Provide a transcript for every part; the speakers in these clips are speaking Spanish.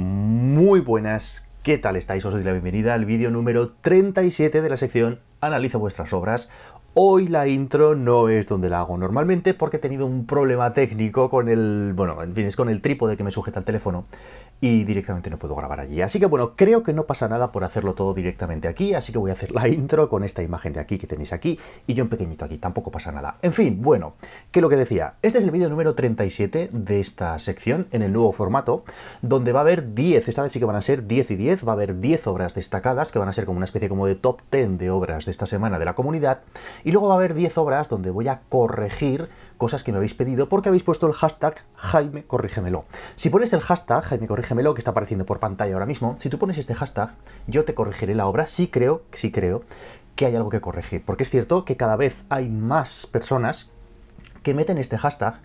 Muy buenas, ¿qué tal estáis? Os doy la bienvenida al vídeo número 37 de la sección Analiza vuestras obras, Hoy la intro no es donde la hago normalmente porque he tenido un problema técnico con el, bueno, en fin, es con el trípode que me sujeta el teléfono y directamente no puedo grabar allí. Así que bueno, creo que no pasa nada por hacerlo todo directamente aquí, así que voy a hacer la intro con esta imagen de aquí que tenéis aquí y yo un pequeñito aquí, tampoco pasa nada. En fin, bueno, que lo que decía, este es el vídeo número 37 de esta sección en el nuevo formato, donde va a haber 10, esta vez sí que van a ser 10 y 10, va a haber 10 obras destacadas que van a ser como una especie como de top 10 de obras de esta semana de la comunidad y luego va a haber 10 obras donde voy a corregir cosas que me habéis pedido porque habéis puesto el hashtag Jaime Corrígemelo. Si pones el hashtag Jaime Corrígemelo, que está apareciendo por pantalla ahora mismo, si tú pones este hashtag, yo te corregiré la obra, sí creo, sí creo que hay algo que corregir. Porque es cierto que cada vez hay más personas que meten este hashtag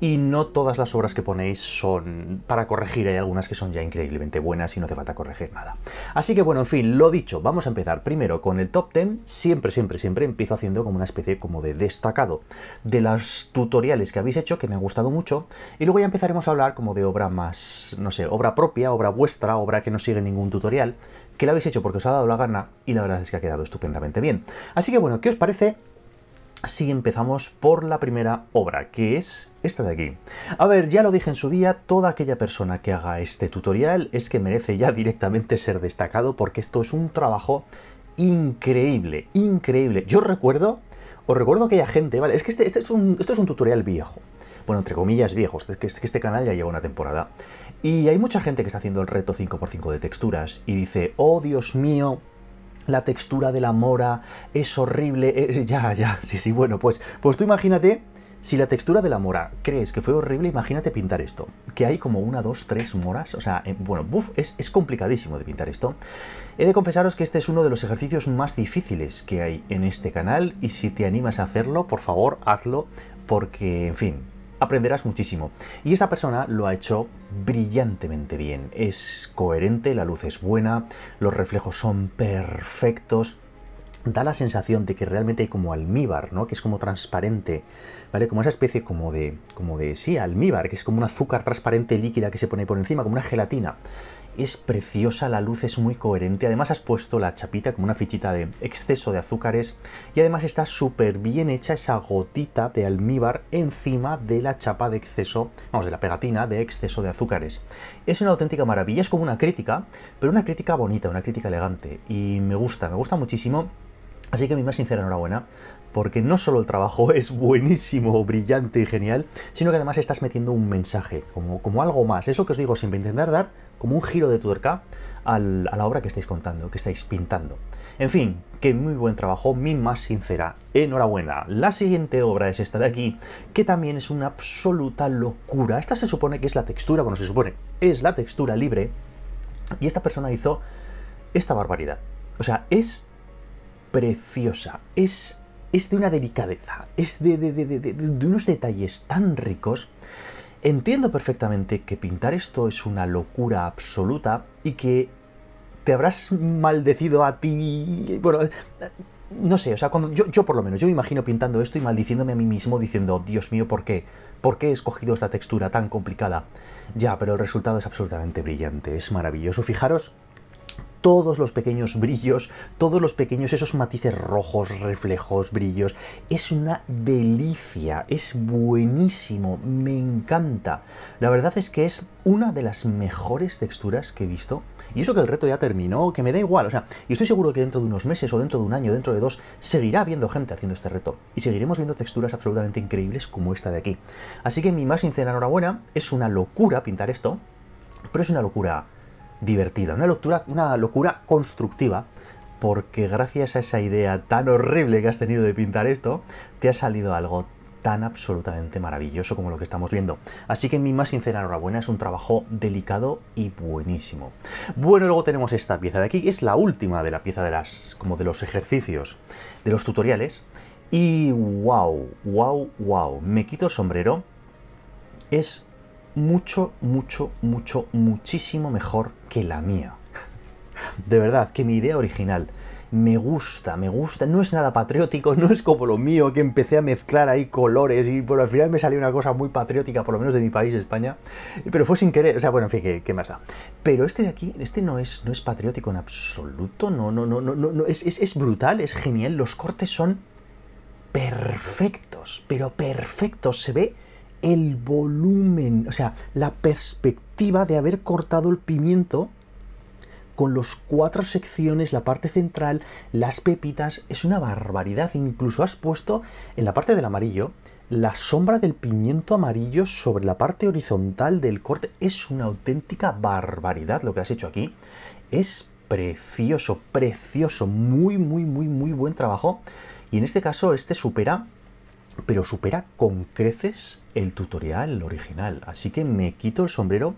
y no todas las obras que ponéis son para corregir, hay algunas que son ya increíblemente buenas y no hace falta corregir nada. Así que bueno, en fin, lo dicho, vamos a empezar primero con el top 10, siempre, siempre, siempre empiezo haciendo como una especie como de destacado de los tutoriales que habéis hecho, que me ha gustado mucho, y luego ya empezaremos a hablar como de obra más, no sé, obra propia, obra vuestra, obra que no sigue ningún tutorial, que la habéis hecho porque os ha dado la gana y la verdad es que ha quedado estupendamente bien. Así que bueno, ¿qué os parece Así empezamos por la primera obra, que es esta de aquí. A ver, ya lo dije en su día, toda aquella persona que haga este tutorial es que merece ya directamente ser destacado porque esto es un trabajo increíble, increíble. Yo recuerdo, os recuerdo que aquella gente, ¿vale? Es que este, este, es un, esto es un tutorial viejo. Bueno, entre comillas viejos, este, este, que este canal ya lleva una temporada. Y hay mucha gente que está haciendo el reto 5x5 de texturas y dice, oh Dios mío, la textura de la mora es horrible, eh, eh, ya, ya, sí, sí, bueno, pues, pues tú imagínate, si la textura de la mora crees que fue horrible, imagínate pintar esto, que hay como una, dos, tres moras, o sea, eh, bueno, es, es complicadísimo de pintar esto. He de confesaros que este es uno de los ejercicios más difíciles que hay en este canal y si te animas a hacerlo, por favor, hazlo, porque, en fin, aprenderás muchísimo. Y esta persona lo ha hecho brillantemente bien. Es coherente, la luz es buena, los reflejos son perfectos. Da la sensación de que realmente hay como almíbar, ¿no? Que es como transparente, ¿vale? Como esa especie como de, como de, sí, almíbar, que es como un azúcar transparente líquida que se pone por encima, como una gelatina es preciosa, la luz es muy coherente. Además has puesto la chapita como una fichita de exceso de azúcares y además está súper bien hecha esa gotita de almíbar encima de la chapa de exceso, vamos, de la pegatina de exceso de azúcares. Es una auténtica maravilla, es como una crítica, pero una crítica bonita, una crítica elegante y me gusta, me gusta muchísimo. Así que mi más sincera enhorabuena, porque no solo el trabajo es buenísimo, brillante y genial, sino que además estás metiendo un mensaje, como, como algo más. Eso que os digo, siempre intentar dar como un giro de tuerca a la obra que estáis contando, que estáis pintando. En fin, que muy buen trabajo, mi más sincera enhorabuena. La siguiente obra es esta de aquí, que también es una absoluta locura. Esta se supone que es la textura, bueno, se supone, es la textura libre. Y esta persona hizo esta barbaridad. O sea, es preciosa, es, es de una delicadeza, es de, de unos detalles tan ricos Entiendo perfectamente que pintar esto es una locura absoluta y que te habrás maldecido a ti. Bueno, no sé, o sea, cuando yo, yo por lo menos, yo me imagino pintando esto y maldiciéndome a mí mismo diciendo, Dios mío, ¿por qué? ¿Por qué he escogido esta textura tan complicada? Ya, pero el resultado es absolutamente brillante, es maravilloso. Fijaros todos los pequeños brillos, todos los pequeños esos matices rojos, reflejos, brillos. Es una delicia, es buenísimo, me encanta. La verdad es que es una de las mejores texturas que he visto. Y eso que el reto ya terminó, que me da igual. O sea, y estoy seguro que dentro de unos meses o dentro de un año, dentro de dos, seguirá habiendo gente haciendo este reto. Y seguiremos viendo texturas absolutamente increíbles como esta de aquí. Así que mi más sincera enhorabuena. Es una locura pintar esto, pero es una locura divertida, una locura, una locura constructiva, porque gracias a esa idea tan horrible que has tenido de pintar esto, te ha salido algo tan absolutamente maravilloso como lo que estamos viendo. Así que mi más sincera enhorabuena, es un trabajo delicado y buenísimo. Bueno, luego tenemos esta pieza de aquí, es la última de la pieza de las como de los ejercicios, de los tutoriales y wow, wow, wow, me quito el sombrero. Es mucho, mucho, mucho, muchísimo mejor que la mía. De verdad, que mi idea original me gusta, me gusta, no es nada patriótico, no es como lo mío, que empecé a mezclar ahí colores y por al final me salió una cosa muy patriótica, por lo menos de mi país, España, pero fue sin querer, o sea, bueno, en fin, ¿qué, qué más da? Pero este de aquí, este no es, no es patriótico en absoluto, no, no, no, no, no, es, es, es brutal, es genial, los cortes son perfectos, pero perfectos, se ve el volumen, o sea, la perspectiva de haber cortado el pimiento con los cuatro secciones, la parte central, las pepitas, es una barbaridad. Incluso has puesto en la parte del amarillo la sombra del pimiento amarillo sobre la parte horizontal del corte. Es una auténtica barbaridad lo que has hecho aquí. Es precioso, precioso, muy, muy, muy, muy buen trabajo. Y en este caso este supera, pero supera con creces el tutorial original. Así que me quito el sombrero,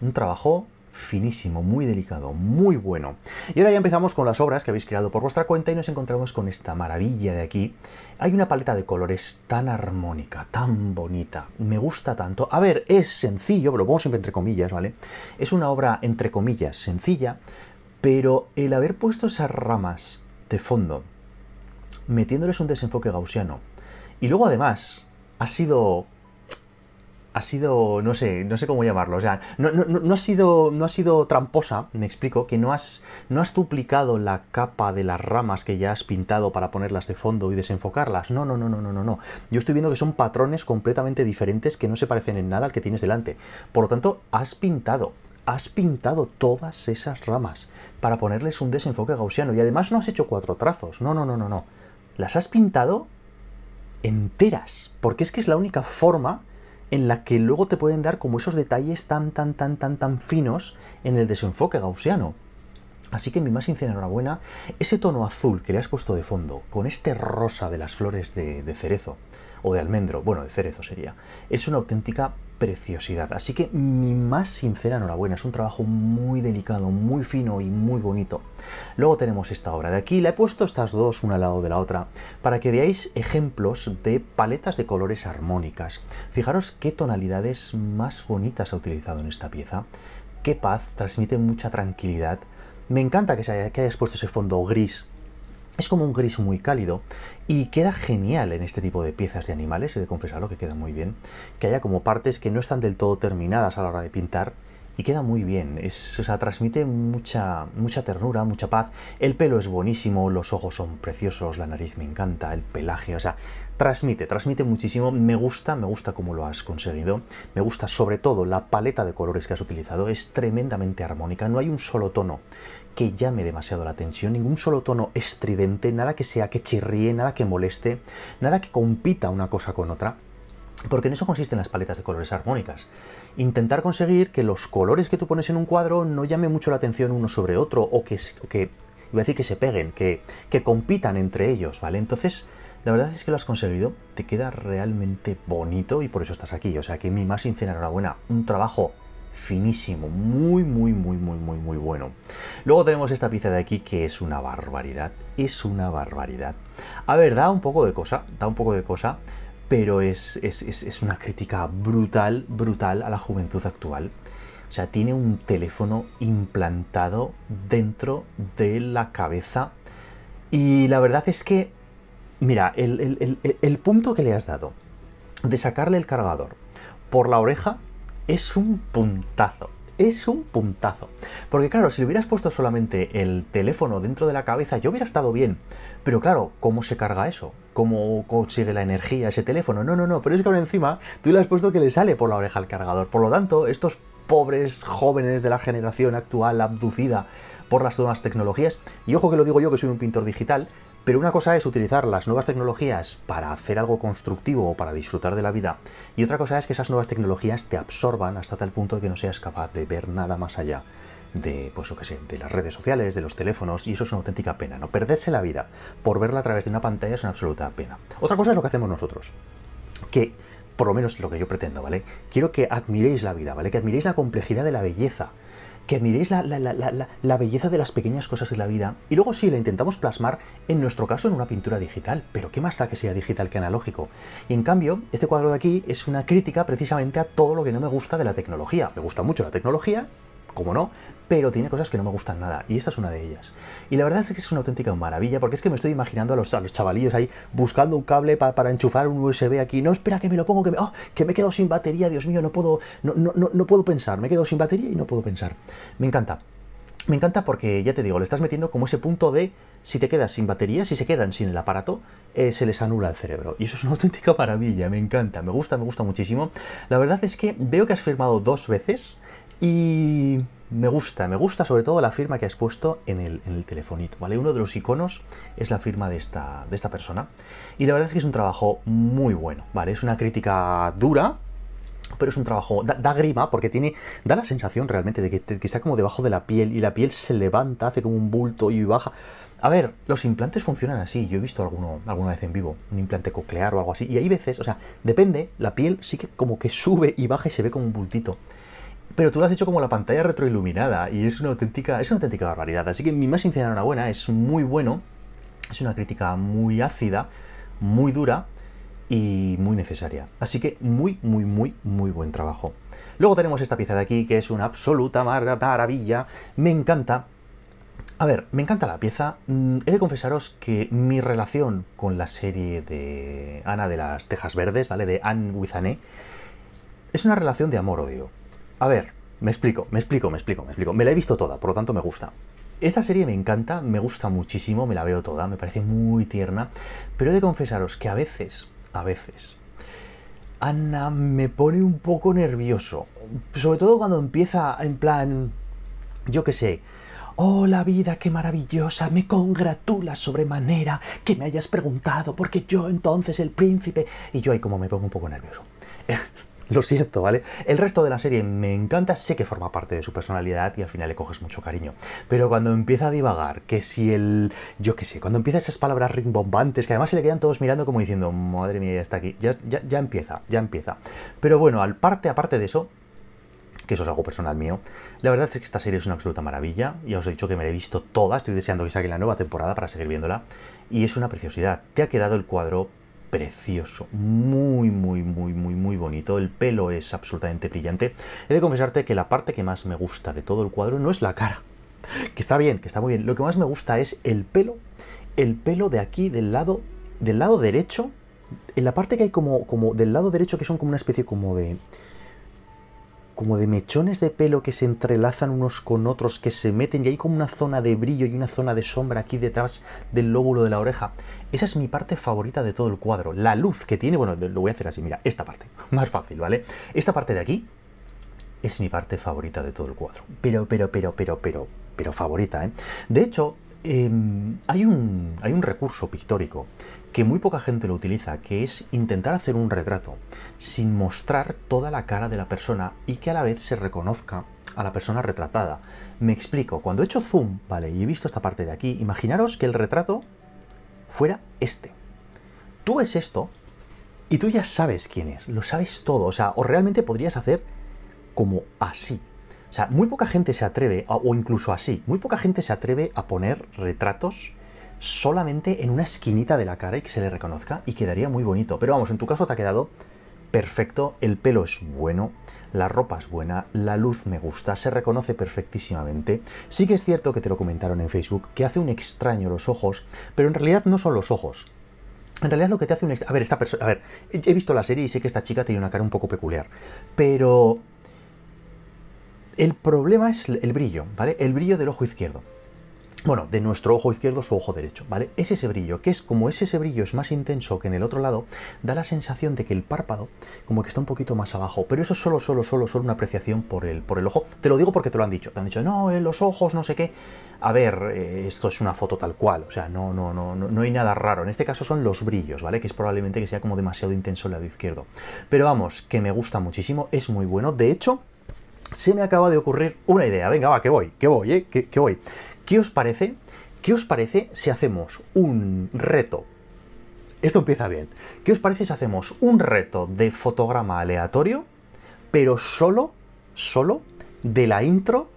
un trabajo finísimo, muy delicado, muy bueno. Y ahora ya empezamos con las obras que habéis creado por vuestra cuenta y nos encontramos con esta maravilla de aquí. Hay una paleta de colores tan armónica, tan bonita, me gusta tanto. A ver, es sencillo, pero lo pongo siempre entre comillas, ¿vale? Es una obra entre comillas sencilla, pero el haber puesto esas ramas de fondo, metiéndoles un desenfoque gaussiano, y luego además ha sido ha sido, no sé, no sé cómo llamarlo, o sea, no, no, ha sido, no ha sido tramposa, me explico, que no has, no has duplicado la capa de las ramas que ya has pintado para ponerlas de fondo y desenfocarlas, no, no, no, no, no, no, no, yo estoy viendo que son patrones completamente diferentes que no se parecen en nada al que tienes delante, por lo tanto, has pintado, has pintado todas esas ramas para ponerles un desenfoque gaussiano y además no has hecho cuatro trazos, no, no, no, no, no, las has pintado enteras, porque es que es la única forma en la que luego te pueden dar como esos detalles tan, tan, tan, tan, tan finos en el desenfoque gaussiano. Así que mi más sincera enhorabuena, ese tono azul que le has puesto de fondo, con este rosa de las flores de, de cerezo, o de almendro, bueno, de cerezo sería, es una auténtica preciosidad. Así que mi más sincera enhorabuena, es un trabajo muy delicado, muy fino y muy bonito. Luego tenemos esta obra de aquí, la he puesto estas dos una al lado de la otra para que veáis ejemplos de paletas de colores armónicas. Fijaros qué tonalidades más bonitas ha utilizado en esta pieza, qué paz, transmite mucha tranquilidad. Me encanta que, hayas puesto ese fondo gris es como un gris muy cálido y queda genial en este tipo de piezas de animales, he de confesarlo que queda muy bien, que haya como partes que no están del todo terminadas a la hora de pintar y queda muy bien, es, o sea, transmite mucha, mucha ternura, mucha paz, el pelo es buenísimo, los ojos son preciosos, la nariz me encanta, el pelaje, o sea, transmite, transmite muchísimo, me gusta, me gusta cómo lo has conseguido, me gusta sobre todo la paleta de colores que has utilizado, es tremendamente armónica, no hay un solo tono, que llame demasiado la atención, ningún solo tono estridente, nada que sea que chirríe, nada que moleste, nada que compita una cosa con otra. Porque en eso consisten las paletas de colores armónicas. Intentar conseguir que los colores que tú pones en un cuadro no llame mucho la atención uno sobre otro o que, que iba a decir que se peguen, que, que compitan entre ellos, ¿vale? Entonces, la verdad es que lo has conseguido, te queda realmente bonito y por eso estás aquí. O sea que mi más sincera enhorabuena, un trabajo finísimo, muy, muy, muy, muy, muy, muy bueno. Luego tenemos esta pieza de aquí que es una barbaridad, es una barbaridad. A ver, da un poco de cosa, da un poco de cosa, pero es, es, es, es una crítica brutal, brutal a la juventud actual. O sea, tiene un teléfono implantado dentro de la cabeza. Y la verdad es que, mira, el, el punto que le has dado de sacarle el cargador por la oreja es un puntazo. Es un puntazo. Porque claro, si le hubieras puesto solamente el teléfono dentro de la cabeza, yo hubiera estado bien. Pero claro, ¿cómo se carga eso? ¿Cómo consigue la energía ese teléfono? No, no, no. Pero es que ahora encima tú le has puesto que le sale por la oreja al cargador. Por lo tanto, estos pobres jóvenes de la generación actual abducida por las nuevas tecnologías, y ojo que lo digo yo que soy un pintor digital, pero una cosa es utilizar las nuevas tecnologías para hacer algo constructivo o para disfrutar de la vida, y otra cosa es que esas nuevas tecnologías te absorban hasta tal punto que no seas capaz de ver nada más allá de, pues, que de las redes sociales, de los teléfonos, y eso es una auténtica pena. No perderse la vida por verla a través de una pantalla es una absoluta pena. Otra cosa es lo que hacemos nosotros, que por lo menos lo que yo pretendo, ¿vale? Quiero que admiréis la vida, ¿vale? Que admiréis la complejidad de la belleza, que miréis la, belleza de las pequeñas cosas en la vida y luego sí la intentamos plasmar, en nuestro caso, en una pintura digital, pero ¿qué más da que sea digital que analógico? Y en cambio, este cuadro de aquí es una crítica precisamente a todo lo que no me gusta de la tecnología. Me gusta mucho la tecnología, como no, pero tiene cosas que no me gustan nada, y esta es una de ellas. Y la verdad es que es una auténtica maravilla, porque es que me estoy imaginando a los, a chavalillos ahí buscando un cable para enchufar un USB aquí, no, espera que me lo pongo, que me, oh, que me he quedado sin batería, Dios mío, no puedo, no, puedo pensar, me he quedado sin batería y no puedo pensar. Me encanta. Me encanta porque, ya te digo, le estás metiendo como ese punto de si te quedas sin batería, si se quedan sin el aparato, eh, se les anula el cerebro. Y eso es una auténtica maravilla, me encanta, me gusta, me gusta muchísimo. La verdad es que veo que has firmado dos veces y me gusta, me gusta sobre todo la firma que has puesto en el, telefonito, ¿vale? Uno de los iconos es la firma de esta, de esta persona. Y la verdad es que es un trabajo muy bueno, ¿vale? Es una crítica dura, pero es un trabajo, da, grima porque tiene, da la sensación realmente de que, que, está como debajo de la piel y la piel se levanta, hace como un bulto y baja. A ver, los implantes funcionan así, yo he visto alguno alguna vez en vivo, un implante coclear o algo así, y hay veces, o sea, depende, la piel sí que como que sube y baja y se ve como un bultito pero tú lo has hecho como la pantalla retroiluminada y es una auténtica, es una auténtica barbaridad. Así que mi más sincera enhorabuena, es muy bueno, es una crítica muy ácida, muy dura y muy necesaria. Así que muy, muy, muy, muy buen trabajo. Luego tenemos esta pieza de aquí que es una absoluta maravilla, me encanta. A ver, me encanta la pieza. Mm, he de confesaros que mi relación con la serie de Ana de las Tejas Verdes, ¿vale? De Anne Wizané, es una relación de amor-odio. A ver, me explico, me explico, me explico, me explico. Me la he visto toda, por lo tanto me gusta. Esta serie me encanta, me gusta muchísimo, me la veo toda, me parece muy tierna, pero he de confesaros que a veces, a veces, Ana me pone un poco nervioso. Sobre todo cuando empieza en plan, yo qué sé, Oh, la vida, qué maravillosa, me congratula sobremanera que me hayas preguntado, porque yo entonces el príncipe... Y yo ahí como me pongo un poco nervioso. Lo siento, ¿vale? El resto de la serie me encanta, sé que forma parte de su personalidad y al final le coges mucho cariño. Pero cuando empieza a divagar, que si el. Yo qué sé, cuando empieza esas palabras rimbombantes, que además se le quedan todos mirando como diciendo, madre mía, ya está aquí. Ya, ya, empieza, ya empieza. Pero bueno, al aparte de eso, que eso es algo personal mío. La verdad es que esta serie es una absoluta maravilla. Ya os he dicho que me la he visto toda, estoy deseando que saque la nueva temporada para seguir viéndola. Y es una preciosidad. Te ha quedado el cuadro precioso, muy, muy, muy, muy, muy bonito. El pelo es absolutamente brillante. He de confesarte que la parte que más me gusta de todo el cuadro no es la cara, que está bien, que está muy bien. Lo que más me gusta es el pelo, el pelo de aquí, del lado, del lado derecho, en la parte que hay como, como del lado derecho que son como una especie como de como de mechones de pelo que se entrelazan unos con otros, que se meten y hay como una zona de brillo y una zona de sombra aquí detrás del lóbulo de la oreja. Esa es mi parte favorita de todo el cuadro. La luz que tiene, bueno, lo voy a hacer así, mira, esta parte, más fácil, ¿vale? Esta parte de aquí es mi parte favorita de todo el cuadro. Pero, pero, pero, pero, pero, pero favorita, ¿eh? De hecho, em, hay, un, hay un recurso pictórico que muy poca gente lo utiliza, que es intentar hacer un retrato sin mostrar toda la cara de la persona y que a la vez se reconozca a la persona retratada. Me explico, cuando he hecho zoom, ¿vale? Y he visto esta parte de aquí, imaginaros que el retrato fuera este. Tú ves esto y tú ya sabes quién es, lo sabes todo, o sea, o realmente podrías hacer como así. O sea, muy poca gente se atreve, o incluso así, muy poca gente se atreve a poner retratos solamente en una esquinita de la cara y que se le reconozca y quedaría muy bonito. Pero vamos, en tu caso te ha quedado perfecto, el pelo es bueno, la ropa es buena, la luz me gusta, se reconoce perfectísimamente. Sí que es cierto que te lo comentaron en Facebook, que hace un extraño los ojos, pero en realidad no son los ojos. En realidad lo que te hace un extraño... A ver, esta persona... A ver, he visto la serie y sé que esta chica tiene una cara un poco peculiar, pero... El problema es el brillo, ¿vale? El brillo del ojo izquierdo bueno, de nuestro ojo izquierdo su ojo derecho, ¿vale? Es ese brillo, que es como ese ese brillo es más intenso que en el otro lado, da la sensación de que el párpado como que está un poquito más abajo, pero eso es solo, solo, solo, solo una apreciación por el, por el ojo. Te lo digo porque te lo han dicho, te han dicho, no, eh, los ojos, no sé qué. A ver, eh, esto es una foto tal cual, o sea, no, no, no, no, hay nada raro. En este caso son los brillos, ¿vale? Que es probablemente que sea como demasiado intenso el lado izquierdo. Pero vamos, que me gusta muchísimo, es muy bueno. De hecho, se me acaba de ocurrir una idea. Venga, va, que voy, que voy, ¿eh? que voy. ¿Qué os parece? ¿Qué os parece si hacemos un reto? Esto empieza bien. ¿Qué os parece si hacemos un reto de fotograma aleatorio, pero solo, solo de la intro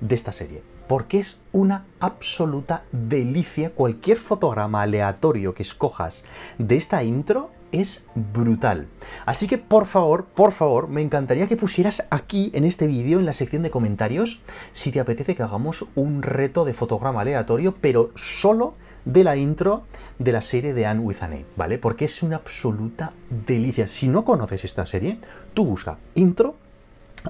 de esta serie? Porque es una absoluta delicia. Cualquier fotograma aleatorio que escojas de esta intro es brutal. Así que por favor, por favor, me encantaría que pusieras aquí en este vídeo, en la sección de comentarios, si te apetece que hagamos un reto de fotograma aleatorio, pero solo de la intro de la serie de Anne with an e, ¿vale? Porque es una absoluta delicia. Si no conoces esta serie, tú busca intro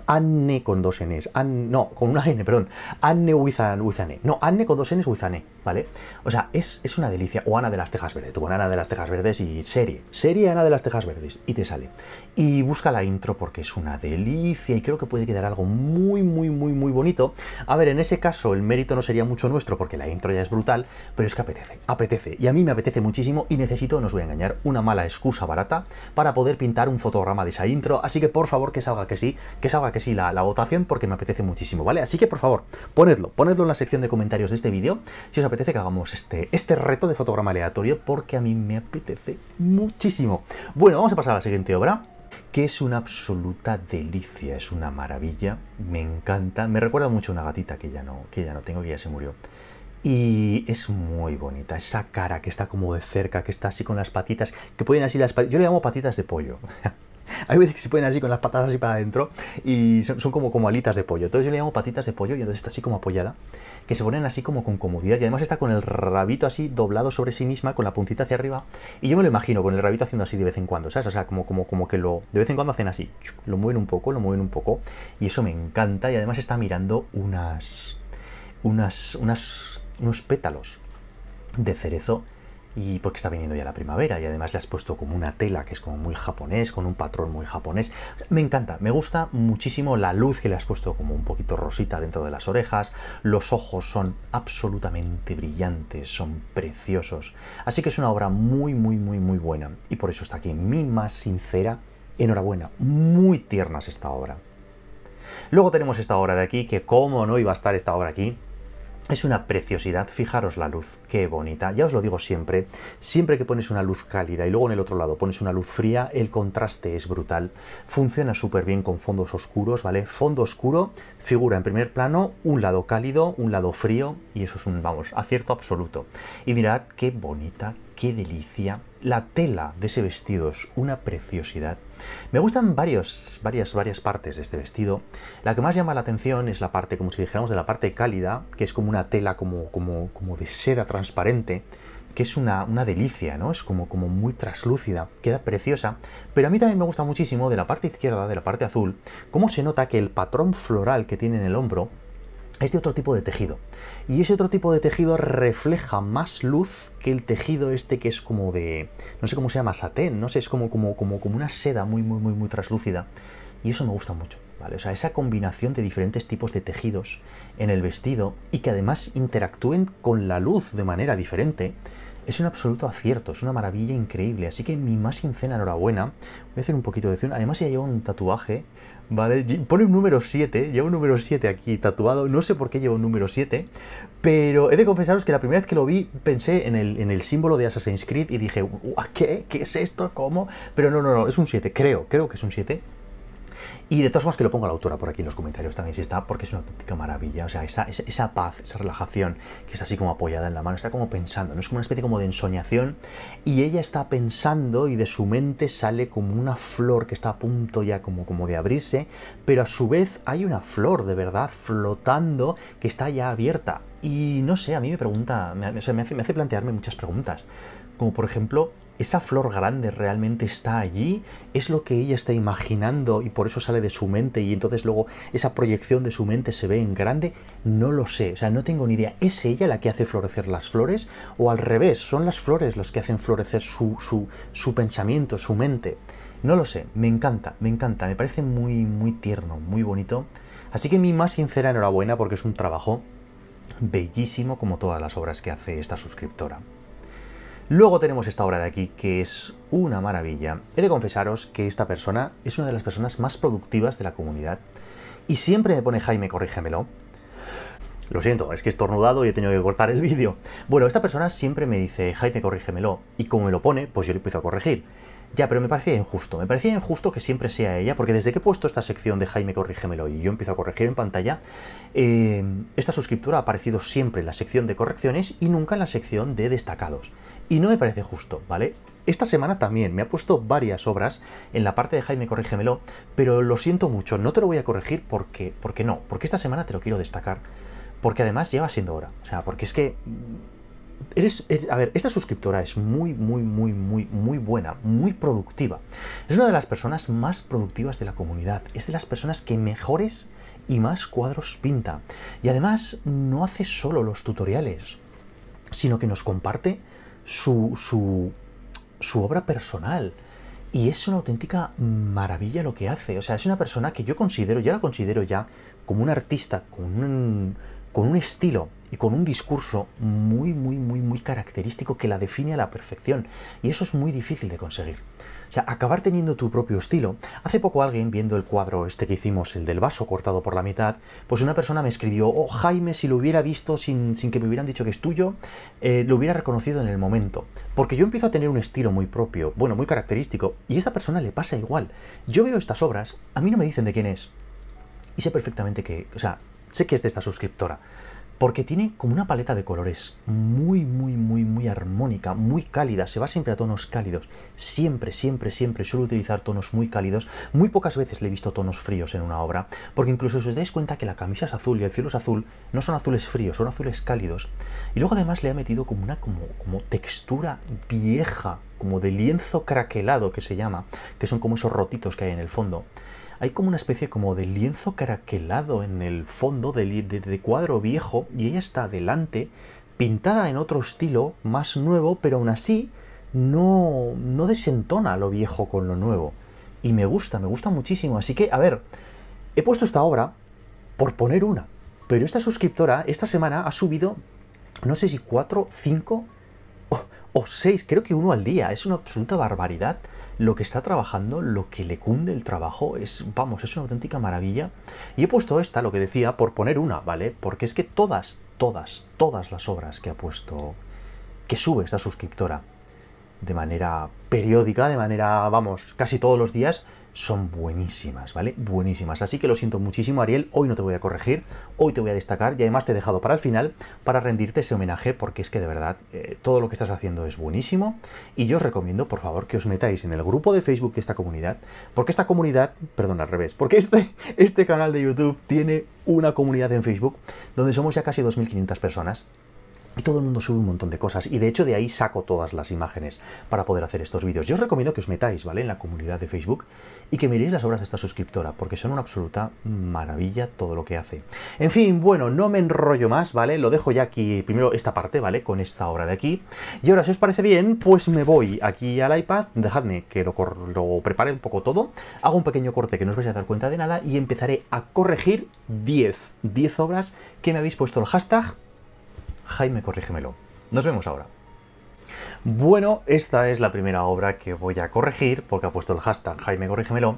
Anne con dos Ns, no, con una N, perdón, Anne with, e. no, Anne con dos Ns with e, ¿vale? O sea, es, una delicia, o Ana de las Tejas Verdes, tú con Ana de las Tejas Verdes y serie, serie Ana de las Tejas Verdes, y te sale. Y busca la intro porque es una delicia y creo que puede quedar algo muy, muy, muy, muy bonito. A ver, en ese caso el mérito no sería mucho nuestro porque la intro ya es brutal, pero es que apetece, apetece, y a mí me apetece muchísimo y necesito, no os voy a engañar, una mala excusa barata para poder pintar un fotograma de esa intro, así que por favor que salga que sí, que salga que sí la, votación porque me apetece muchísimo, ¿vale? Así que por favor, ponedlo, ponedlo en la sección de comentarios de este vídeo si os apetece que hagamos este, este reto de fotograma aleatorio porque a mí me apetece muchísimo. Bueno, vamos a pasar a la siguiente obra que es una absoluta delicia, es una maravilla, me encanta, me recuerda mucho a una gatita que ya no, que ya no tengo, que ya se murió. Y es muy bonita, esa cara que está como de cerca, que está así con las patitas, que pueden así las patitas, yo le llamo patitas de pollo. Hay veces que se ponen así con las patas así para adentro y son, como, como alitas de pollo. Entonces yo le llamo patitas de pollo y entonces está así como apoyada, que se ponen así como con comodidad y además está con el rabito así doblado sobre sí misma, con la puntita hacia arriba. Y yo me lo imagino con el rabito haciendo así de vez en cuando, ¿sabes? O sea, como, como, como que lo. De vez en cuando hacen así, lo mueven un poco, lo mueven un poco y eso me encanta y además está mirando unas. unas. unas unos pétalos de cerezo y porque está viniendo ya la primavera y además le has puesto como una tela que es como muy japonés, con un patrón muy japonés. Me encanta, me gusta muchísimo la luz que le has puesto como un poquito rosita dentro de las orejas, los ojos son absolutamente brillantes, son preciosos. Así que es una obra muy, muy, muy, muy buena y por eso está aquí mi más sincera enhorabuena, muy tiernas esta obra. Luego tenemos esta obra de aquí, que cómo no iba a estar esta obra aquí, es una preciosidad, fijaros la luz, qué bonita. Ya os lo digo siempre, siempre que pones una luz cálida y luego en el otro lado pones una luz fría, el contraste es brutal. Funciona súper bien con fondos oscuros, ¿vale? Fondo oscuro, figura en primer plano, un lado cálido, un lado frío y eso es un, vamos, acierto absoluto. Y mirad qué bonita, qué delicia. La tela de ese vestido es una preciosidad. Me gustan varios, varias, varias partes de este vestido. La que más llama la atención es la parte, como si dijéramos, de la parte cálida, que es como una tela como, como, como de seda transparente, que es una, una, delicia, ¿no? Es como, como muy traslúcida, queda preciosa. Pero a mí también me gusta muchísimo de la parte izquierda, de la parte azul, cómo se nota que el patrón floral que tiene en el hombro es de otro tipo de tejido. Y ese otro tipo de tejido refleja más luz que el tejido este que es como de, no sé cómo se llama, satén, no sé, es como, como, como, como una seda muy, muy, muy, muy translúcida. Y eso me gusta mucho, ¿vale? O sea, esa combinación de diferentes tipos de tejidos en el vestido y que además interactúen con la luz de manera diferente, es un absoluto acierto, es una maravilla increíble. Así que mi más sincera enhorabuena. Voy a hacer un poquito de zoom. Además, ella lleva un tatuaje ¿vale? Pone un número 7, lleva un número 7 aquí tatuado, no sé por qué lleva un número 7, pero he de confesaros que la primera vez que lo vi pensé en el, en el símbolo de Assassin's Creed y dije, ¿qué? ¿Qué es esto? ¿Cómo? Pero no, no, no, es un 7, creo, creo que es un 7. Y de todas formas que lo ponga la autora por aquí en los comentarios también si está, porque es una auténtica maravilla. O sea, esa, paz, esa relajación que está así como apoyada en la mano, está como pensando, ¿no? Es como una especie como de ensoñación. Y ella está pensando y de su mente sale como una flor que está a punto ya como, como de abrirse, pero a su vez hay una flor de verdad flotando que está ya abierta. Y no sé, a mí me pregunta, hace, me hace plantearme muchas preguntas. Como por ejemplo, esa flor grande realmente está allí, es lo que ella está imaginando y por eso sale de su mente y entonces luego esa proyección de su mente se ve en grande, no lo sé, o sea, no tengo ni idea, ¿es ella la que hace florecer las flores o al revés, son las flores las que hacen florecer su, su pensamiento, su mente? No lo sé, me encanta, me encanta, me parece muy, muy tierno, muy bonito. Así que mi más sincera enhorabuena porque es un trabajo bellísimo como todas las obras que hace esta suscriptora. Luego tenemos esta obra de aquí, que es una maravilla. He de confesaros que esta persona es una de las personas más productivas de la comunidad. Y siempre me pone Jaime, corrígemelo. Lo siento, es que he estornudado y he tenido que cortar el vídeo. Bueno, esta persona siempre me dice, Jaime, corrígemelo. Y como me lo pone, pues yo le empiezo a corregir. Ya, pero me parecía injusto. Me parecía injusto que siempre sea ella, porque desde que he puesto esta sección de Jaime Corrígemelo y yo empiezo a corregir en pantalla, eh, esta suscriptura ha aparecido siempre en la sección de correcciones y nunca en la sección de destacados. Y no me parece justo, ¿vale? Esta semana también me ha puesto varias obras en la parte de Jaime Corrígemelo, pero lo siento mucho, no te lo voy a corregir porque, porque no, porque esta semana te lo quiero destacar, porque además lleva siendo hora, o sea, porque es que mm, eres, a ver, esta suscriptora es muy, muy, muy, muy, muy buena, muy productiva. Es una de las personas más productivas de la comunidad. Es de las personas que mejores y más cuadros pinta. Y además no hace solo los tutoriales, sino que nos comparte su, su, obra personal. Y es una auténtica maravilla lo que hace. O sea, es una persona que yo considero, ya la considero ya como un artista, con un, con un estilo y con un discurso muy, muy, muy, muy característico que la define a la perfección. Y eso es muy difícil de conseguir sea, acabar teniendo tu propio estilo. Hace poco alguien, viendo el cuadro este que hicimos, el del vaso cortado por la mitad, pues una persona me escribió, oh Jaime, si lo hubiera visto sin, que me hubieran dicho que es tuyo, eh, lo hubiera reconocido en el momento. Porque yo empiezo a tener un estilo muy propio, bueno, muy característico, y a esta persona le pasa igual. Yo veo estas obras, a mí no me dicen de quién es. Y sé perfectamente que, o sea, sé que es de esta suscriptora porque tiene como una paleta de colores muy, muy, muy, muy armónica, muy cálida, se va siempre a tonos cálidos, siempre, siempre, siempre suelo utilizar tonos muy cálidos, muy pocas veces le he visto tonos fríos en una obra, porque incluso si os dais cuenta que la camisa es azul y el cielo es azul, no son azules fríos, son azules cálidos, y luego además le ha metido como una como, como textura vieja, como de lienzo craquelado que se llama, que son como esos rotitos que hay en el fondo, hay como una especie como de lienzo caraquelado en el fondo de, de cuadro viejo y ella está delante, pintada en otro estilo, más nuevo, pero aún así no, no desentona lo viejo con lo nuevo. Y me gusta, me gusta muchísimo. Así que, a ver, he puesto esta obra por poner una. Pero esta suscriptora esta semana ha subido, no sé si 4, cinco o seis, creo que uno al día. Es una absoluta barbaridad lo que está trabajando, lo que le cunde el trabajo, es, vamos, es una auténtica maravilla. Y he puesto esta, lo que decía, por poner una, ¿vale? Porque es que todas, todas, todas las obras que ha puesto, que sube esta suscriptora, de manera periódica, de manera, vamos, casi todos los días, son buenísimas, ¿vale? Buenísimas. Así que lo siento muchísimo, Ariel. Hoy no te voy a corregir, hoy te voy a destacar y además te he dejado para el final para rendirte ese homenaje porque es que de verdad eh, todo lo que estás haciendo es buenísimo y yo os recomiendo, por favor, que os metáis en el grupo de Facebook de esta comunidad porque esta comunidad, perdón, al revés, porque este, este canal de YouTube tiene una comunidad en Facebook donde somos ya casi 2.500 personas y todo el mundo sube un montón de cosas. Y de hecho de ahí saco todas las imágenes para poder hacer estos vídeos. Yo os recomiendo que os metáis, ¿vale? En la comunidad de Facebook y que miréis las obras de esta suscriptora, porque son una absoluta maravilla todo lo que hace. En fin, bueno, no me enrollo más, ¿vale? Lo dejo ya aquí, primero esta parte, ¿vale? Con esta obra de aquí. Y ahora, si os parece bien, pues me voy aquí al iPad. Dejadme que lo, prepare un poco todo. Hago un pequeño corte que no os vais a dar cuenta de nada y empezaré a corregir 10, 10 obras que me habéis puesto el hashtag Jaime Corrígemelo. Nos vemos ahora. Bueno, esta es la primera obra que voy a corregir porque ha puesto el hashtag Jaime Corrígemelo.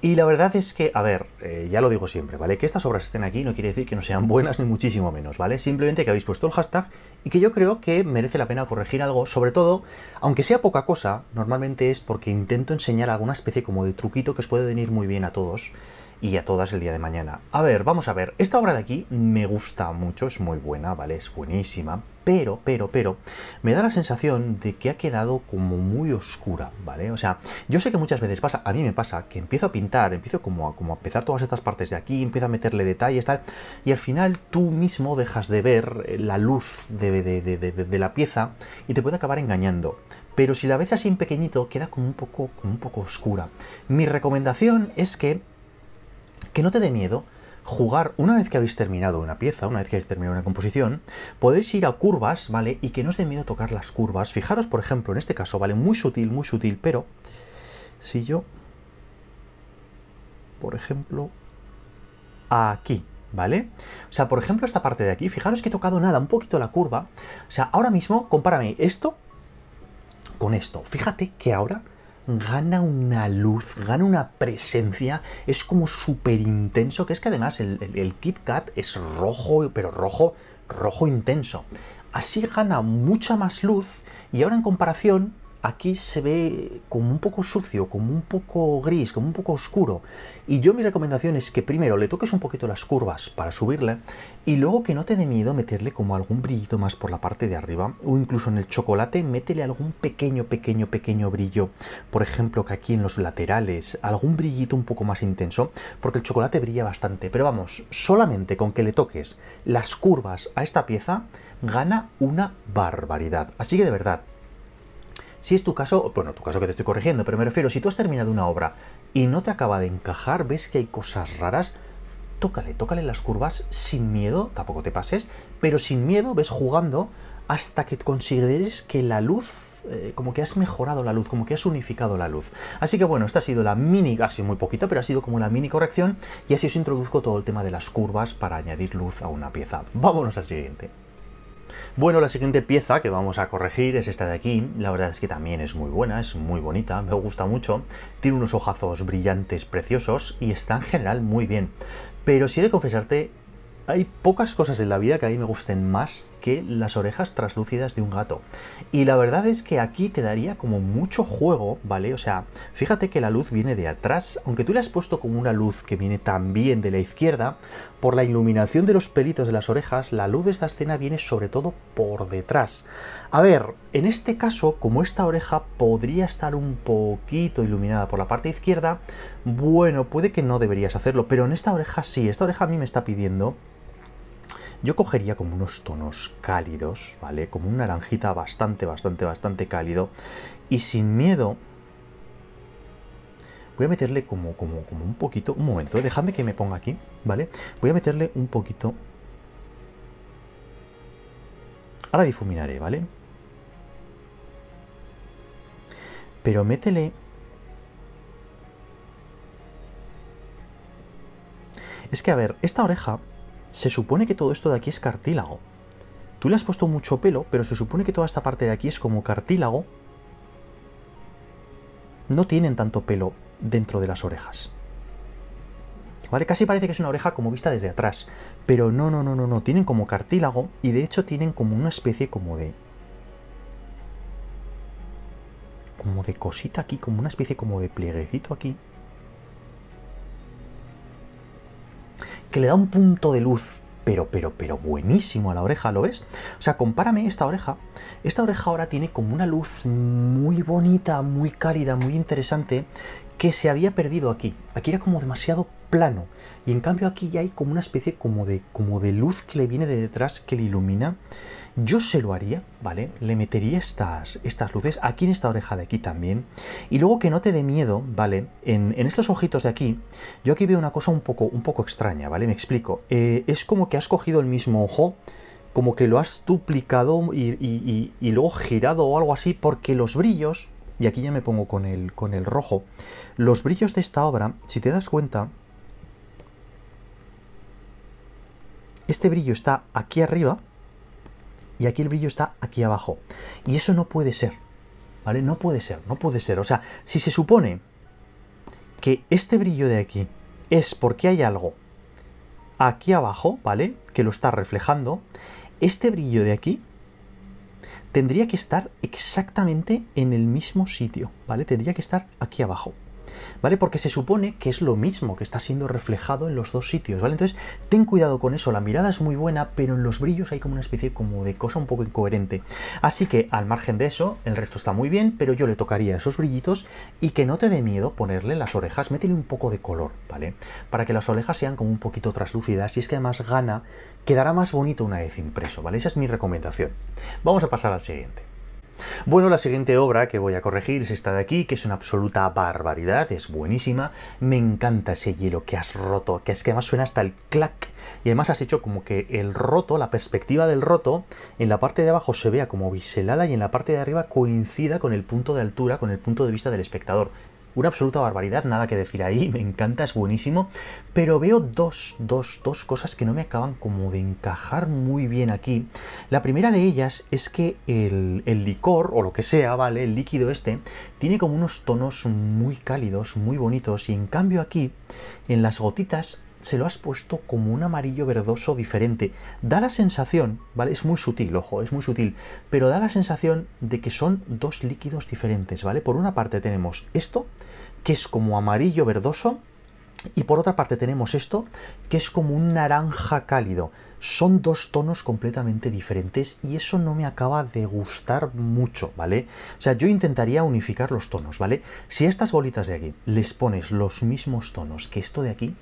Y la verdad es que, a ver, eh, ya lo digo siempre, ¿vale? Que estas obras estén aquí no quiere decir que no sean buenas ni muchísimo menos, ¿vale? Simplemente que habéis puesto el hashtag y que yo creo que merece la pena corregir algo, sobre todo, aunque sea poca cosa, normalmente es porque intento enseñar alguna especie como de truquito que os puede venir muy bien a todos y a todas el día de mañana. A ver, vamos a ver, esta obra de aquí me gusta mucho, es muy buena, ¿vale? Es buenísima, pero, pero, pero, me da la sensación de que ha quedado como muy oscura, ¿vale? O sea, yo sé que muchas veces pasa, a mí me pasa, que empiezo a pintar, empiezo como a, como empezar todas estas partes de aquí, empiezo a meterle detalles, tal, y al final tú mismo dejas de ver eh, la luz de, de la pieza y te puede acabar engañando pero si la ves así en pequeñito queda como un poco, como un poco oscura. Mi recomendación es que que no te dé miedo jugar, una vez que habéis terminado una pieza, una vez que habéis terminado una composición, podéis ir a curvas, ¿vale? Y que no os dé miedo tocar las curvas. Fijaros, por ejemplo, en este caso, ¿vale? Muy sutil, muy sutil, pero si yo, por ejemplo, aquí, ¿vale? O sea, por ejemplo, esta parte de aquí, fijaros que he tocado nada, un poquito la curva. O sea, ahora mismo, compárame esto con esto. Fíjate que ahora gana una luz, gana una presencia, es como súper intenso, que es que además el, Kit Kat es rojo, pero rojo, rojo intenso. Así gana mucha más luz y ahora en comparación aquí se ve como un poco sucio, como un poco gris, como un poco oscuro. Y yo mi recomendación es que primero le toques un poquito las curvas para subirle y luego que no te dé miedo meterle como algún brillito más por la parte de arriba o incluso en el chocolate métele algún pequeño, pequeño, pequeño brillo. Por ejemplo, que aquí en los laterales, algún brillito un poco más intenso, porque el chocolate brilla bastante. Pero vamos, solamente con que le toques las curvas a esta pieza, gana una barbaridad. Así que de verdad, si es tu caso, bueno, tu caso que te estoy corrigiendo, pero me refiero, si tú has terminado una obra y no te acaba de encajar, ves que hay cosas raras, tócale, tócale las curvas sin miedo, tampoco te pases, pero sin miedo ves jugando hasta que consideres que la luz eh, como que has mejorado la luz, como que has unificado la luz. Así que bueno, esta ha sido la mini, ha muy poquita, pero ha sido como la mini corrección y así os introduzco todo el tema de las curvas para añadir luz a una pieza. Vámonos al siguiente. Bueno, la siguiente pieza que vamos a corregir es esta de aquí. La verdad es que también es muy buena, es muy bonita, me gusta mucho. Tiene unos ojazos brillantes preciosos y está en general muy bien. Pero si he de confesarte, hay pocas cosas en la vida que a mí me gusten más que las orejas traslúcidas de un gato. Y la verdad es que aquí te daría como mucho juego, ¿vale? O sea, fíjate que la luz viene de atrás, aunque tú le has puesto como una luz que viene también de la izquierda, por la iluminación de los pelitos de las orejas, la luz de esta escena viene sobre todo por detrás. A ver, en este caso, como esta oreja podría estar un poquito iluminada por la parte izquierda, bueno, puede que no deberías hacerlo, pero en esta oreja sí, esta oreja a mí me está pidiendo yo cogería como unos tonos cálidos, ¿vale? Como un naranjita bastante, bastante, bastante cálido. Y sin miedo, voy a meterle como, como, como un poquito... Un momento, eh, déjame que me ponga aquí, ¿vale? Voy a meterle un poquito... Ahora difuminaré, ¿vale? Pero métele... Es que, a ver, esta oreja se supone que todo esto de aquí es cartílago. Tú le has puesto mucho pelo, pero se supone que toda esta parte de aquí es como cartílago. No tienen tanto pelo dentro de las orejas. ¿Vale? Casi parece que es una oreja como vista desde atrás. Pero no, no, no, no, no. Tienen como cartílago y de hecho tienen como una especie como de... Como de cosita aquí, como una especie como de plieguecito aquí. que le da un punto de luz, pero, pero, pero buenísimo a la oreja, ¿lo ves? O sea, compárame esta oreja. Esta oreja ahora tiene como una luz muy bonita, muy cálida, muy interesante, que se había perdido aquí. Aquí era como demasiado plano. Y en cambio aquí ya hay como una especie como de, como de luz que le viene de detrás, que le ilumina. Yo se lo haría, ¿vale? Le metería estas, estas luces aquí en esta oreja de aquí también. Y luego que no te dé miedo, ¿vale? En, estos ojitos de aquí, yo aquí veo una cosa un poco, un poco extraña, ¿vale? Me explico. Eh, es como que has cogido el mismo ojo, como que lo has duplicado y, y luego girado o algo así, porque los brillos, y aquí ya me pongo con el, con el rojo, los brillos de esta obra, si te das cuenta, este brillo está aquí arriba, y aquí el brillo está aquí abajo. Y eso no puede ser, ¿vale? No puede ser, no puede ser. O sea, si se supone que este brillo de aquí es porque hay algo aquí abajo, ¿vale? Que lo está reflejando, este brillo de aquí tendría que estar exactamente en el mismo sitio, ¿vale? Tendría que estar aquí abajo. ¿vale? Porque se supone que es lo mismo que está siendo reflejado en los dos sitios, ¿vale? Entonces, ten cuidado con eso, la mirada es muy buena, pero en los brillos hay como una especie como de cosa un poco incoherente. Así que, al margen de eso, el resto está muy bien, pero yo le tocaría esos brillitos y que no te dé miedo ponerle las orejas, métele un poco de color, ¿vale? Para que las orejas sean como un poquito traslúcidas y es que además gana, quedará más bonito una vez impreso, ¿vale? Esa es mi recomendación. Vamos a pasar al siguiente. Bueno, la siguiente obra que voy a corregir es esta de aquí, que es una absoluta barbaridad, es buenísima. Me encanta ese hielo que has roto, que es que además suena hasta el clac. Y además has hecho como que el roto, la perspectiva del roto, en la parte de abajo se vea como biselada y en la parte de arriba coincida con el punto de altura, con el punto de vista del espectador. Una absoluta barbaridad, nada que decir ahí, me encanta, es buenísimo, pero veo dos, dos, dos cosas que no me acaban como de encajar muy bien aquí. La primera de ellas es que el, el licor, o lo que sea, ¿vale? El líquido este, tiene como unos tonos muy cálidos, muy bonitos, y en cambio aquí, en las gotitas, se lo has puesto como un amarillo verdoso diferente. Da la sensación, ¿vale? Es muy sutil, ojo, es muy sutil, pero da la sensación de que son dos líquidos diferentes, ¿vale? Por una parte tenemos esto, que es como amarillo verdoso, y por otra parte tenemos esto, que es como un naranja cálido. Son dos tonos completamente diferentes y eso no me acaba de gustar mucho, ¿vale? O sea, yo intentaría unificar los tonos, ¿vale? Si a estas bolitas de aquí les pones los mismos tonos que esto de aquí,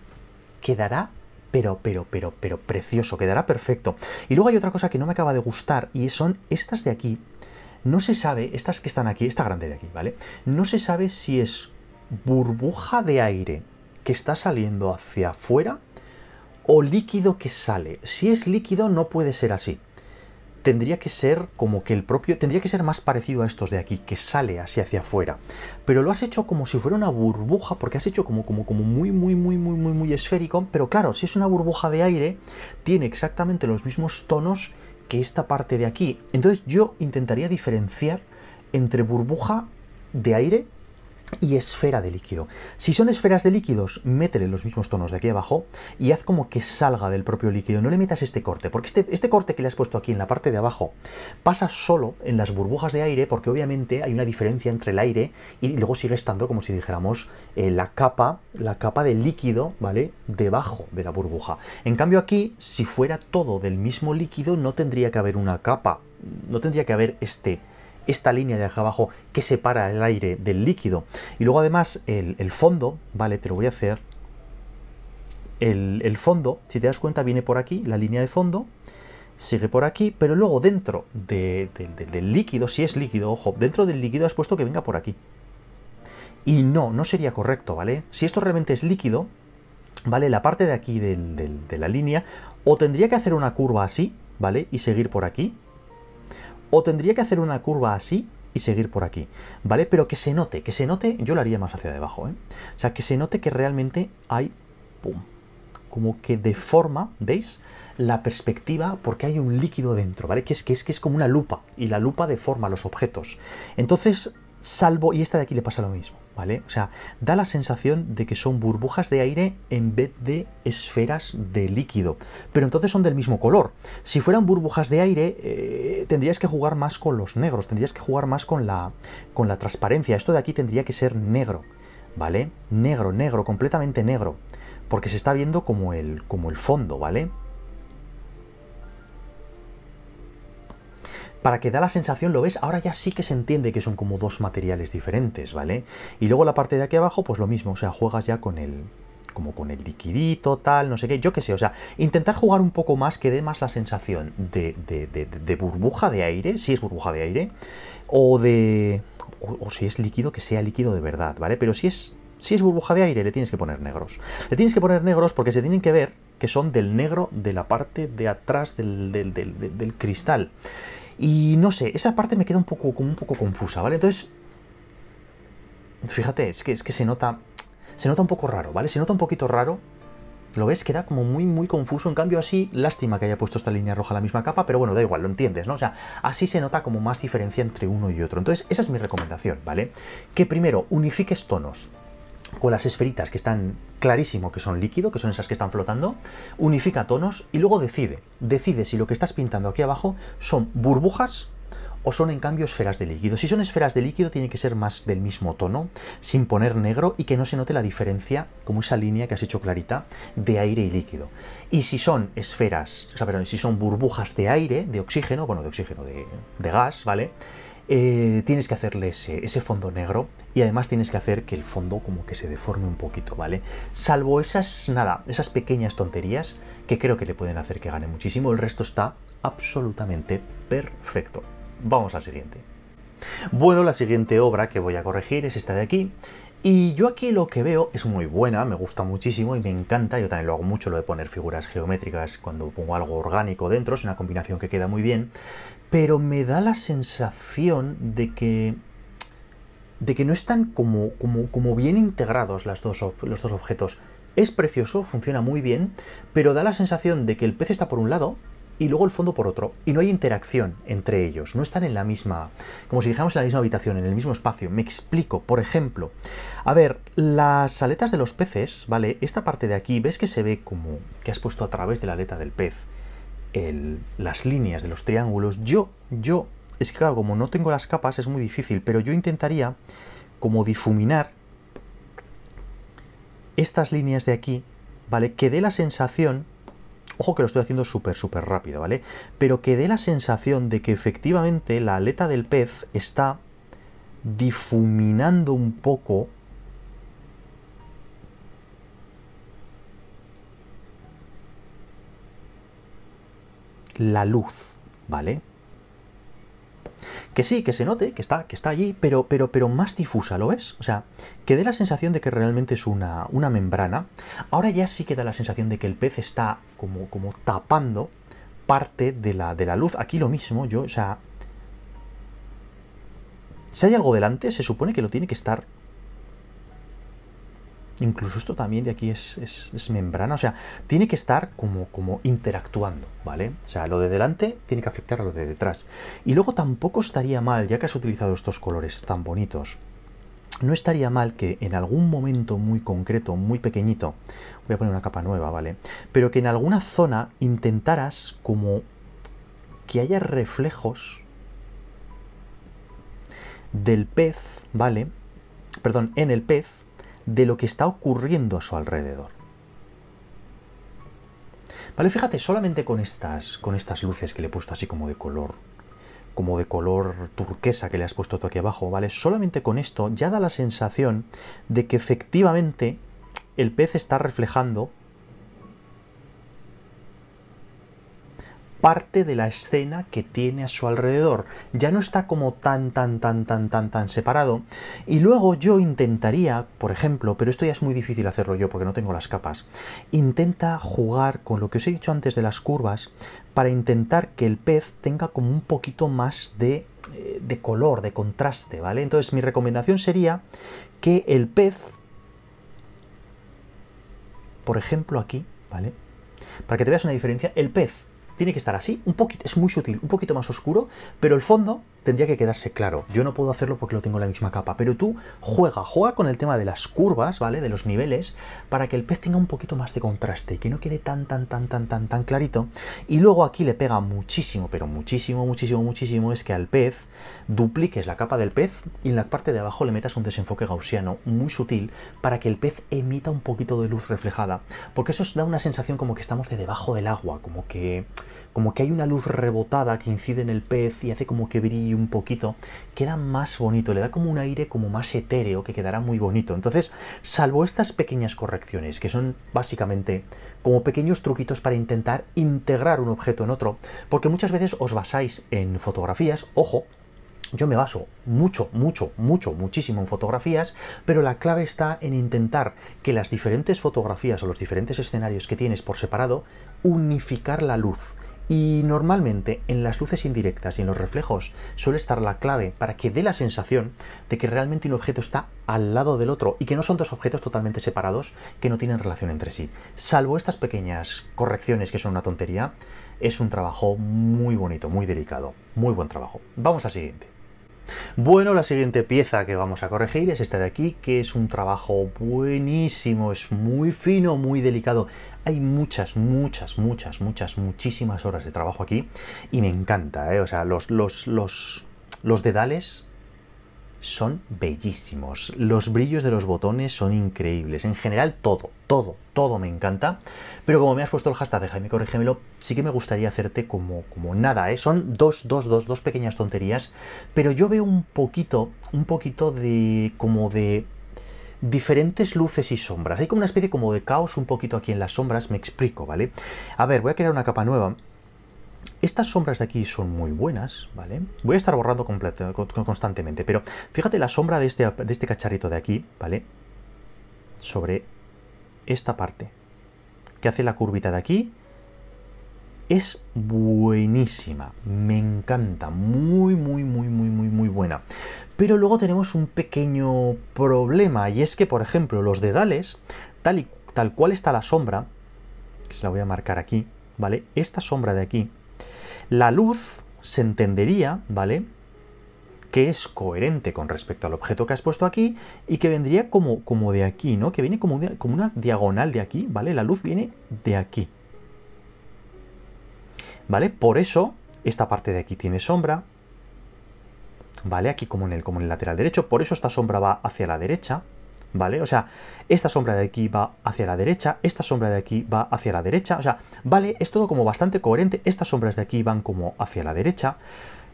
quedará pero, pero, pero, pero precioso, quedará perfecto. Y luego hay otra cosa que no me acaba de gustar y son estas de aquí. No se sabe, estas que están aquí, esta grande de aquí, ¿vale? No se sabe si es burbuja de aire que está saliendo hacia afuera o líquido que sale. Si es líquido no puede ser así tendría que ser como que el propio, tendría que ser más parecido a estos de aquí, que sale así hacia afuera. Pero lo has hecho como si fuera una burbuja, porque has hecho como, como, como muy, muy, muy, muy, muy, muy esférico. Pero claro, si es una burbuja de aire, tiene exactamente los mismos tonos que esta parte de aquí. Entonces yo intentaría diferenciar entre burbuja de aire y esfera de líquido. Si son esferas de líquidos, métele los mismos tonos de aquí abajo y haz como que salga del propio líquido. No le metas este corte, porque este, este corte que le has puesto aquí en la parte de abajo pasa solo en las burbujas de aire, porque obviamente hay una diferencia entre el aire y luego sigue estando, como si dijéramos, eh, la capa, la capa de líquido, ¿vale? Debajo de la burbuja. En cambio aquí, si fuera todo del mismo líquido, no tendría que haber una capa, no tendría que haber este esta línea de acá abajo que separa el aire del líquido. Y luego además el, fondo, vale, te lo voy a hacer. El, fondo, si te das cuenta, viene por aquí, la línea de fondo, sigue por aquí, pero luego dentro del líquido, si es líquido, ojo, dentro del líquido has puesto que venga por aquí. Y no, no sería correcto, ¿vale? Si esto realmente es líquido, ¿vale? La parte de aquí de la línea, o tendría que hacer una curva así, ¿vale? Y seguir por aquí, o tendría que hacer una curva así y seguir por aquí, ¿vale? Pero que se note, que se note, yo lo haría más hacia debajo, ¿eh? O sea, que se note que realmente hay, como que deforma, ¿veis? La perspectiva porque hay un líquido dentro, ¿vale? Que es que es, que es como una lupa y la lupa deforma los objetos. Entonces, salvo, y esta de aquí le pasa lo mismo. ¿vale? O sea, da la sensación de que son burbujas de aire en vez de esferas de líquido, pero entonces son del mismo color. Si fueran burbujas de aire, eh, tendrías que jugar más con los negros, tendrías que jugar más con la, con la transparencia. Esto de aquí tendría que ser negro, ¿vale? Negro, negro, completamente negro, porque se está viendo como el, como el fondo, ¿vale? para que da la sensación, lo ves, ahora ya sí que se entiende que son como dos materiales diferentes, ¿vale? Y luego la parte de aquí abajo, pues lo mismo, o sea, juegas ya con el como con el liquidito, tal, no sé qué, yo qué sé, o sea, intentar jugar un poco más que dé más la sensación de, burbuja de aire, si es burbuja de aire, o de... O, si es líquido, que sea líquido de verdad, ¿vale? Pero si es si es burbuja de aire, le tienes que poner negros. Le tienes que poner negros porque se tienen que ver que son del negro de la parte de atrás del cristal. Y no sé, esa parte me queda un poco, como un poco confusa, ¿vale? Entonces, fíjate, es que, es que se nota, se nota un poco raro, ¿vale? Se nota un poquito raro. ¿Lo ves? Queda como muy, muy confuso. En cambio, así, lástima que haya puesto esta línea roja a la misma capa, pero bueno, da igual, lo entiendes, ¿no? O sea, así se nota como más diferencia entre uno y otro. Entonces, esa es mi recomendación, ¿vale? Que primero unifiques tonos, con las esferitas que están clarísimo que son líquido, que son esas que están flotando, unifica tonos y luego decide, decide si lo que estás pintando aquí abajo son burbujas o son en cambio esferas de líquido. Si son esferas de líquido tiene que ser más del mismo tono, sin poner negro y que no se note la diferencia, como esa línea que has hecho clarita, de aire y líquido. Y si son esferas, o sea, perdón, si son burbujas de aire, de oxígeno, bueno, de oxígeno, de, de gas, ¿vale? Eh, tienes que hacerle ese, ese, fondo negro y además tienes que hacer que el fondo como que se deforme un poquito, ¿vale? Salvo esas, nada, esas pequeñas tonterías que creo que le pueden hacer que gane muchísimo, el resto está absolutamente perfecto. Vamos al siguiente. Bueno, la siguiente obra que voy a corregir es esta de aquí. Y yo aquí lo que veo es muy buena, me gusta muchísimo y me encanta, yo también lo hago mucho, lo de poner figuras geométricas cuando pongo algo orgánico dentro, es una combinación que queda muy bien, pero me da la sensación de que de que no están como, como, bien integrados dos, los dos objetos. Es precioso, funciona muy bien, pero da la sensación de que el pez está por un lado y luego el fondo por otro, y no hay interacción entre ellos, no están en la misma, como si dijéramos en la misma habitación, en el mismo espacio. Me explico, por ejemplo, a ver, las aletas de los peces, ¿vale? Esta parte de aquí, ¿ves que se ve como que has puesto a través de la aleta del pez? las líneas de los triángulos. Yo, yo, es que claro, como no tengo las capas es muy difícil, pero yo intentaría como difuminar estas líneas de aquí, ¿vale? Que dé la sensación, ojo que lo estoy haciendo súper, súper rápido, ¿vale? Pero que dé la sensación de que efectivamente la aleta del pez está difuminando un poco la luz, ¿vale? Que sí, que se note, que está, que está allí, pero, pero, pero más difusa, ¿lo ves? O sea, que dé la sensación de que realmente es una, una membrana. Ahora ya sí que da la sensación de que el pez está como, como tapando parte de la, de la luz. Aquí lo mismo, yo, o sea... Si hay algo delante, se supone que lo tiene que estar Incluso esto también de aquí es, membrana, o sea, tiene que estar como, como interactuando, ¿vale? O sea, lo de delante tiene que afectar a lo de detrás. Y luego tampoco estaría mal, ya que has utilizado estos colores tan bonitos, no estaría mal que en algún momento muy concreto, muy pequeñito, voy a poner una capa nueva, ¿vale? Pero que en alguna zona intentaras como que haya reflejos del pez, ¿vale? Perdón, en el pez, de lo que está ocurriendo a su alrededor. Vale, fíjate, solamente con estas, con estas luces que le he puesto así como de color, como de color turquesa que le has puesto tú aquí abajo, ¿vale? Solamente con esto ya da la sensación de que efectivamente el pez está reflejando parte de la escena que tiene a su alrededor. Ya no está como tan, tan, tan, tan, tan, tan separado. Y luego yo intentaría, por ejemplo, pero esto ya es muy difícil hacerlo yo porque no tengo las capas, intenta jugar con lo que os he dicho antes de las curvas para intentar que el pez tenga como un poquito más de, eh, de color, de contraste, ¿vale? Entonces mi recomendación sería que el pez, por ejemplo aquí, ¿vale? Para que te veas una diferencia, el pez tiene que estar así, un poquito, es muy sutil, un poquito más oscuro, pero el fondo tendría que quedarse claro. Yo no puedo hacerlo porque lo tengo en la misma capa, pero tú juega, juega con el tema de las curvas, ¿vale? De los niveles, para que el pez tenga un poquito más de contraste, que no quede tan, tan, tan, tan, tan, tan clarito. Y luego aquí le pega muchísimo, pero muchísimo, muchísimo, muchísimo, es que al pez dupliques la capa del pez y en la parte de abajo le metas un desenfoque gaussiano muy sutil para que el pez emita un poquito de luz reflejada, porque eso os da una sensación como que estamos de debajo del agua, como que como que hay una luz rebotada que incide en el pez y hace como que brille un poquito, queda más bonito, le da como un aire como más etéreo que quedará muy bonito. Entonces, salvo estas pequeñas correcciones, que son básicamente como pequeños truquitos para intentar integrar un objeto en otro, porque muchas veces os basáis en fotografías, ojo, yo me baso mucho, mucho, mucho, muchísimo en fotografías, pero la clave está en intentar que las diferentes fotografías o los diferentes escenarios que tienes por separado, unificar la luz y normalmente en las luces indirectas y en los reflejos suele estar la clave para que dé la sensación de que realmente un objeto está al lado del otro y que no son dos objetos totalmente separados que no tienen relación entre sí. Salvo estas pequeñas correcciones que son una tontería, es un trabajo muy bonito, muy delicado, muy buen trabajo. Vamos al siguiente. Bueno, la siguiente pieza que vamos a corregir es esta de aquí, que es un trabajo buenísimo, es muy fino, muy delicado. Hay muchas, muchas, muchas, muchas, muchísimas horas de trabajo aquí y me encanta, ¿eh? O sea, los, los, los dedales son bellísimos. Los brillos de los botones son increíbles. En general, todo, todo, todo me encanta. Pero como me has puesto el hashtag de Jaime corrígemelo sí que me gustaría hacerte como, como nada, ¿eh? Son dos, dos, dos, dos pequeñas tonterías. Pero yo veo un poquito, un poquito de. como de diferentes luces y sombras. Hay como una especie como de caos un poquito aquí en las sombras, me explico, ¿vale? A ver, voy a crear una capa nueva estas sombras de aquí son muy buenas, ¿vale? Voy a estar borrando constantemente, pero fíjate la sombra de este, de este cacharrito de aquí, ¿vale? Sobre esta parte, que hace la curvita de aquí, es buenísima, me encanta, muy, muy, muy, muy, muy, muy buena. Pero luego tenemos un pequeño problema, y es que, por ejemplo, los dedales, tal, y, tal cual está la sombra, que se la voy a marcar aquí, ¿vale? Esta sombra de aquí, la luz se entendería, ¿vale? que es coherente con respecto al objeto que has puesto aquí y que vendría como, como de aquí, ¿no? Que viene como, como una diagonal de aquí, ¿vale? La luz viene de aquí. ¿Vale? Por eso esta parte de aquí tiene sombra, ¿vale? Aquí como en el, como en el lateral derecho, por eso esta sombra va hacia la derecha, ¿vale? O sea, esta sombra de aquí va hacia la derecha, esta sombra de aquí va hacia la derecha, o sea, vale, es todo como bastante coherente, estas sombras de aquí van como hacia la derecha,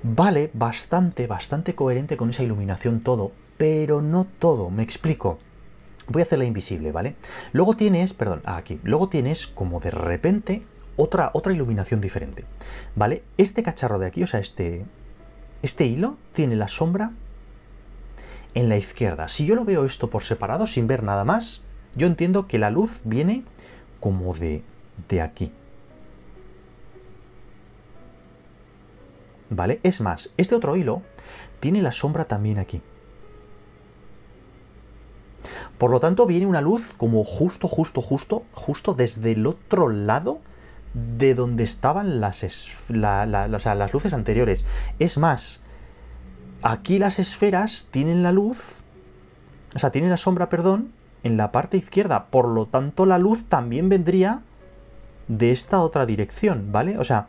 vale, bastante, bastante coherente con esa iluminación todo, pero no todo, me explico. Voy a hacerla invisible, ¿vale? Luego tienes, perdón, ah, aquí, luego tienes como de repente otra, otra iluminación diferente, ¿vale? Este cacharro de aquí, o sea, este, este hilo tiene la sombra en la izquierda. Si yo lo veo esto por separado, sin ver nada más, yo entiendo que la luz viene como de, de aquí. ¿Vale? Es más, este otro hilo tiene la sombra también aquí. Por lo tanto, viene una luz como justo, justo, justo, justo desde el otro lado de donde estaban las, las luces anteriores. Es más, Aquí las esferas tienen la luz, o sea, tienen la sombra, perdón, en la parte izquierda. Por lo tanto, la luz también vendría de esta otra dirección, ¿vale? O sea,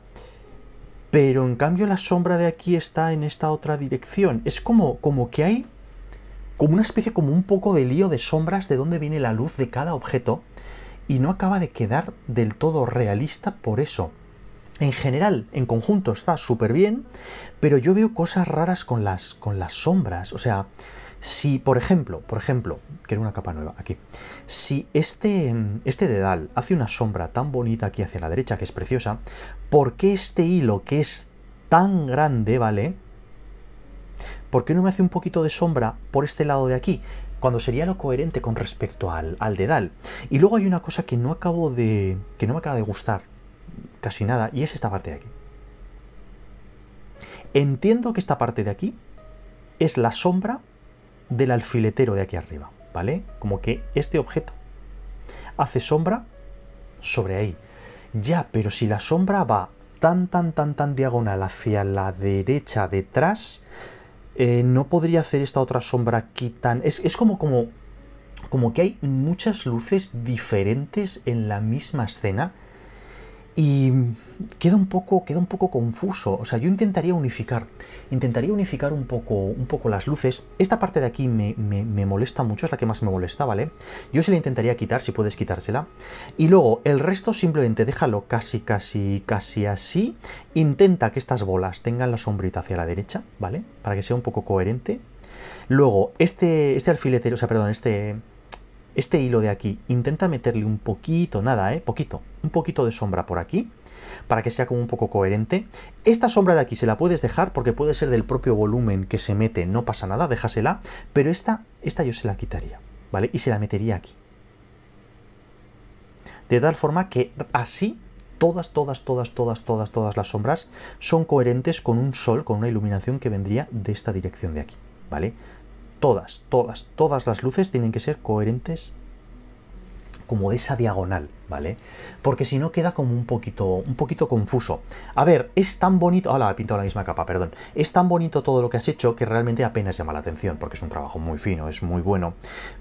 pero en cambio la sombra de aquí está en esta otra dirección. Es como, como que hay como una especie, como un poco de lío de sombras de dónde viene la luz de cada objeto y no acaba de quedar del todo realista por eso en general, en conjunto está súper bien, pero yo veo cosas raras con las, con las sombras. O sea, si, por ejemplo, por ejemplo, quiero una capa nueva aquí. Si este, este dedal hace una sombra tan bonita aquí hacia la derecha, que es preciosa, ¿por qué este hilo que es tan grande, ¿vale? ¿Por qué no me hace un poquito de sombra por este lado de aquí? Cuando sería lo coherente con respecto al, al dedal. Y luego hay una cosa que no acabo de. que no me acaba de gustar casi nada, y es esta parte de aquí. Entiendo que esta parte de aquí es la sombra del alfiletero de aquí arriba, ¿vale? Como que este objeto hace sombra sobre ahí. Ya, pero si la sombra va tan, tan, tan, tan diagonal hacia la derecha detrás, eh, no podría hacer esta otra sombra aquí tan... Es, es como, como, como que hay muchas luces diferentes en la misma escena y queda un poco, queda un poco confuso. O sea, yo intentaría unificar. Intentaría unificar un poco, un poco las luces. Esta parte de aquí me, me, molesta mucho, es la que más me molesta, ¿vale? Yo se la intentaría quitar, si puedes quitársela. Y luego, el resto simplemente déjalo casi, casi, casi así. Intenta que estas bolas tengan la sombrita hacia la derecha, ¿vale? Para que sea un poco coherente. Luego, este, este alfiletero, o sea, perdón, este, este hilo de aquí, intenta meterle un poquito, nada, ¿eh? Poquito, un poquito de sombra por aquí, para que sea como un poco coherente. Esta sombra de aquí se la puedes dejar porque puede ser del propio volumen que se mete, no pasa nada, déjasela, pero esta, esta yo se la quitaría, ¿vale? Y se la metería aquí. De tal forma que así todas, todas, todas, todas, todas, todas las sombras son coherentes con un sol, con una iluminación que vendría de esta dirección de aquí, ¿vale? todas, todas, todas las luces tienen que ser coherentes como esa diagonal, ¿vale? Porque si no queda como un poquito, un poquito confuso. A ver, es tan bonito... Hola, he pintado la misma capa, perdón. Es tan bonito todo lo que has hecho que realmente apenas llama la atención, porque es un trabajo muy fino, es muy bueno.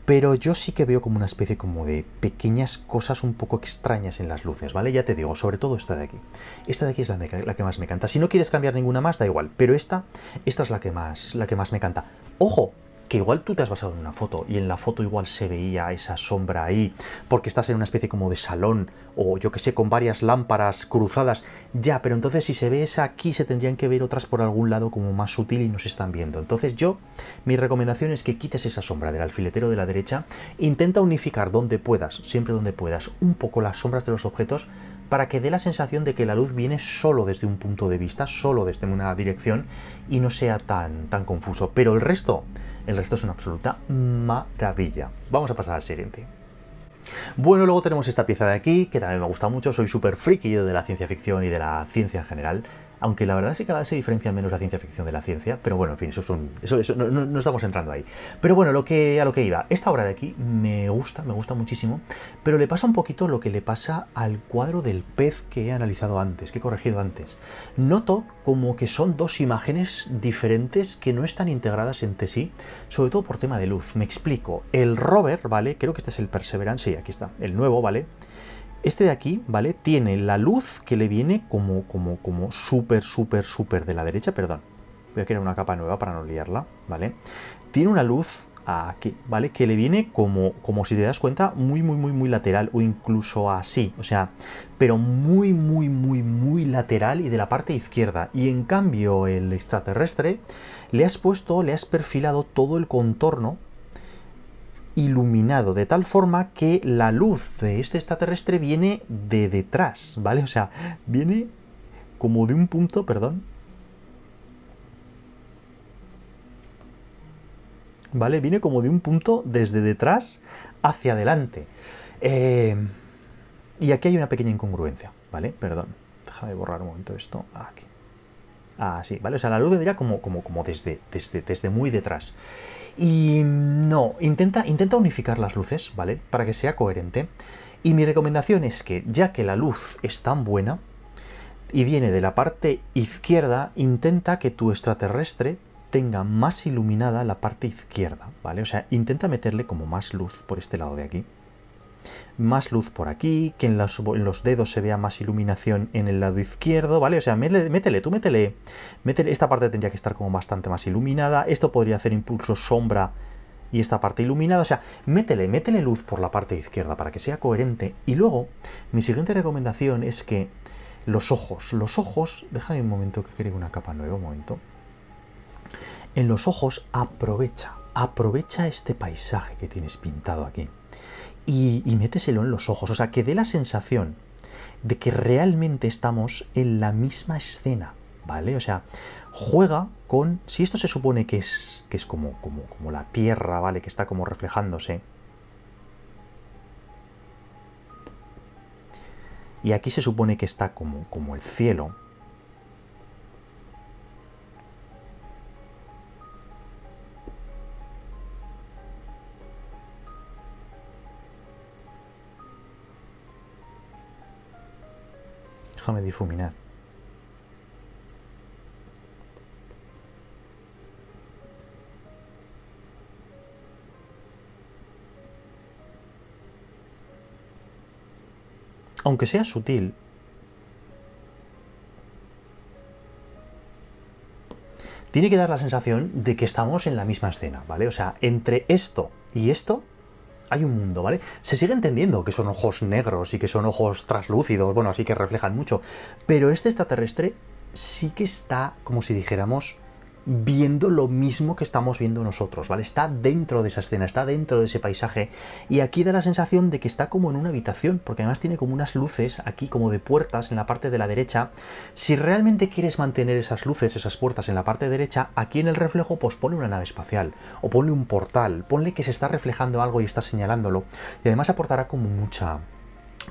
Pero yo sí que veo como una especie como de pequeñas cosas un poco extrañas en las luces, ¿vale? Ya te digo, sobre todo esta de aquí. Esta de aquí es la, la que más me encanta. Si no quieres cambiar ninguna más, da igual. Pero esta, esta es la que más, la que más me encanta. ¡Ojo! que igual tú te has basado en una foto y en la foto igual se veía esa sombra ahí, porque estás en una especie como de salón o yo que sé, con varias lámparas cruzadas, ya, pero entonces si se ve esa aquí se tendrían que ver otras por algún lado como más sutil y no se están viendo. Entonces yo, mi recomendación es que quites esa sombra del alfiletero de la derecha, intenta unificar donde puedas, siempre donde puedas, un poco las sombras de los objetos para que dé la sensación de que la luz viene solo desde un punto de vista, solo desde una dirección y no sea tan, tan confuso. Pero el resto el resto es una absoluta maravilla. Vamos a pasar al siguiente. Bueno, luego tenemos esta pieza de aquí, que también me gusta mucho, soy súper friki de la ciencia ficción y de la ciencia en general, aunque la verdad es que cada vez se diferencia menos la ciencia ficción de la ciencia, pero bueno, en fin, eso es un, eso, no, estamos entrando ahí. Pero bueno, lo que, a lo que iba, esta obra de aquí me gusta, me gusta muchísimo, pero le pasa un poquito lo que le pasa al cuadro del pez que he analizado antes, que he corregido antes. Noto como que son dos imágenes diferentes que no están integradas entre sí, sobre todo por tema de luz. Me explico, el rover, ¿vale? Creo que este es el Perseverance, y aquí está, el nuevo, ¿vale? Este de aquí, ¿vale? Tiene la luz que le viene como, como, como súper, súper, súper de la derecha, perdón. Voy a crear una capa nueva para no liarla, ¿vale? Tiene una luz aquí, ¿vale? Que le viene como, como si te das cuenta, muy, muy, muy, muy lateral o incluso así, o sea, pero muy, muy, muy, muy lateral y de la parte izquierda. Y en cambio el extraterrestre le has puesto, le has perfilado todo el contorno, iluminado de tal forma que la luz de este extraterrestre viene de detrás, ¿vale? O sea, viene como de un punto, perdón. ¿Vale? Viene como de un punto desde detrás hacia adelante. Eh, y aquí hay una pequeña incongruencia, ¿vale? Perdón. Déjame borrar un momento esto. Aquí. Ah, sí, ¿vale? O sea, la luz vendría como, como, como desde, desde, desde muy detrás. Y no, intenta, intenta unificar las luces, ¿vale? Para que sea coherente. Y mi recomendación es que, ya que la luz es tan buena y viene de la parte izquierda, intenta que tu extraterrestre tenga más iluminada la parte izquierda, ¿vale? O sea, intenta meterle como más luz por este lado de aquí más luz por aquí, que en los, dedos se vea más iluminación en el lado izquierdo, ¿vale? O sea, métele, tú métele, métele. Esta parte tendría que estar como bastante más iluminada, esto podría hacer impulso sombra y esta parte iluminada, o sea, métele, métele luz por la parte izquierda para que sea coherente. Y luego, mi siguiente recomendación es que los ojos, los ojos, déjame un momento que quiero una capa nueva, un momento. En los ojos aprovecha, aprovecha este paisaje que tienes pintado aquí y, méteselo en los ojos, o sea, que dé la sensación de que realmente estamos en la misma escena, ¿vale? O sea, juega con, si esto se supone que es, que es como, como, como la Tierra, ¿vale? Que está como reflejándose. Y aquí se supone que está como, como el cielo, Déjame difuminar. Aunque sea sutil, tiene que dar la sensación de que estamos en la misma escena, ¿vale? O sea, entre esto y esto hay un mundo, ¿vale? Se sigue entendiendo que son ojos negros y que son ojos traslúcidos, bueno, así que reflejan mucho, pero este extraterrestre sí que está, como si dijéramos, viendo lo mismo que estamos viendo nosotros, ¿vale? Está dentro de esa escena, está dentro de ese paisaje y aquí da la sensación de que está como en una habitación, porque además tiene como unas luces aquí como de puertas en la parte de la derecha. Si realmente quieres mantener esas luces, esas puertas en la parte derecha, aquí en el reflejo pues ponle una nave espacial o ponle un portal, ponle que se está reflejando algo y está señalándolo y además aportará como mucha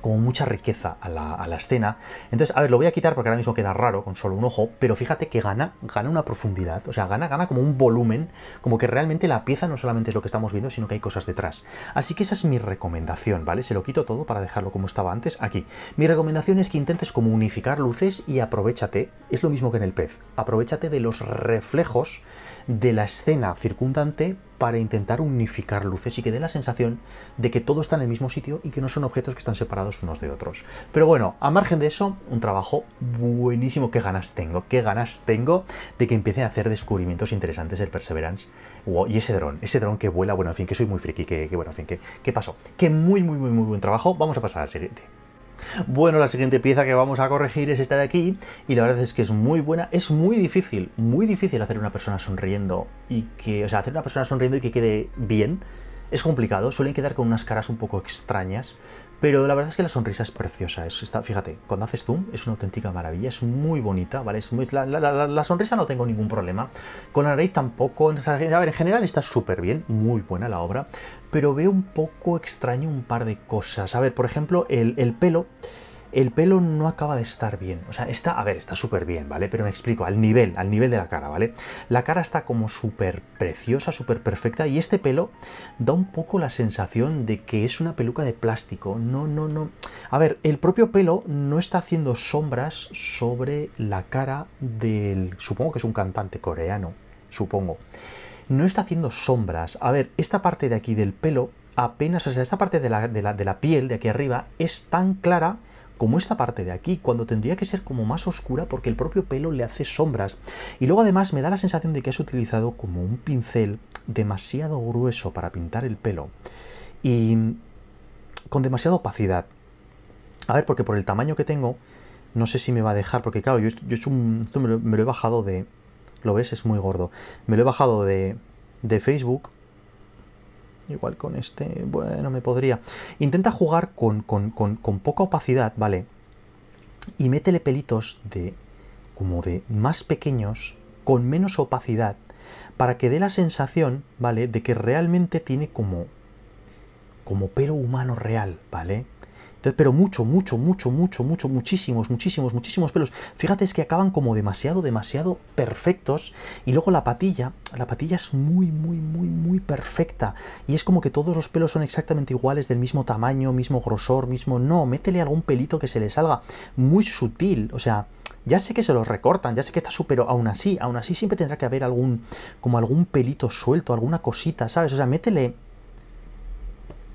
como mucha riqueza a la, a la, escena. Entonces, a ver, lo voy a quitar porque ahora mismo queda raro con solo un ojo, pero fíjate que gana, gana una profundidad, o sea, gana, gana como un volumen, como que realmente la pieza no solamente es lo que estamos viendo, sino que hay cosas detrás. Así que esa es mi recomendación, ¿vale? Se lo quito todo para dejarlo como estaba antes aquí. Mi recomendación es que intentes como unificar luces y aprovechate, es lo mismo que en el pez, aprovechate de los reflejos de la escena circundante para intentar unificar luces y que dé la sensación de que todo está en el mismo sitio y que no son objetos que están separados unos de otros. Pero bueno, a margen de eso, un trabajo buenísimo. que ganas tengo? ¿Qué ganas tengo de que empiece a hacer descubrimientos interesantes el Perseverance? y ese dron, ese dron que vuela, bueno, en fin, que soy muy friki, que, bueno, en fin, que, qué pasó. Que muy, muy, muy, muy buen trabajo. Vamos a pasar al siguiente. Bueno, la siguiente pieza que vamos a corregir es esta de aquí y la verdad es que es muy buena. Es muy difícil, muy difícil hacer una persona sonriendo y que, o sea, hacer una persona sonriendo y que quede bien es complicado. Suelen quedar con unas caras un poco extrañas, pero la verdad es que la sonrisa es preciosa. Es, está, fíjate, cuando haces zoom es una auténtica maravilla, es muy bonita, ¿vale? Es la, la, sonrisa no tengo ningún problema. Con la nariz tampoco. A ver, en general está súper bien, muy buena la obra pero veo un poco extraño un par de cosas. A ver, por ejemplo, el, pelo. El pelo no acaba de estar bien. O sea, está, a ver, está súper bien, ¿vale? Pero me explico, al nivel, al nivel de la cara, ¿vale? La cara está como súper preciosa, súper perfecta, y este pelo da un poco la sensación de que es una peluca de plástico. No, no, no. A ver, el propio pelo no está haciendo sombras sobre la cara del. Supongo que es un cantante coreano, supongo no está haciendo sombras. A ver, esta parte de aquí del pelo apenas, o sea, esta parte de la, de la, piel de aquí arriba es tan clara como esta parte de aquí, cuando tendría que ser como más oscura porque el propio pelo le hace sombras. Y luego además me da la sensación de que has utilizado como un pincel demasiado grueso para pintar el pelo y con demasiada opacidad. A ver, porque por el tamaño que tengo, no sé si me va a dejar, porque claro, yo, yo he un, esto mm, me lo he bajado de, lo ves, es muy gordo. Me lo he bajado de, de Facebook. Igual con este, bueno, me podría. Intenta jugar con, con, con, con poca opacidad, ¿vale? Y métele pelitos de como de más pequeños, con menos opacidad, para que dé la sensación, ¿vale? De que realmente tiene como, como pelo humano real, ¿vale? pero mucho, mucho, mucho, mucho, mucho, muchísimos, muchísimos, muchísimos pelos. Fíjate, es que acaban como demasiado, demasiado perfectos. Y luego la patilla, la patilla es muy, muy, muy, muy perfecta. Y es como que todos los pelos son exactamente iguales, del mismo tamaño, mismo grosor, mismo... No, métele algún pelito que se le salga. Muy sutil, o sea... Ya sé que se los recortan, ya sé que está súper, aún así, aún así siempre tendrá que haber algún, como algún pelito suelto, alguna cosita, ¿sabes? O sea, métele,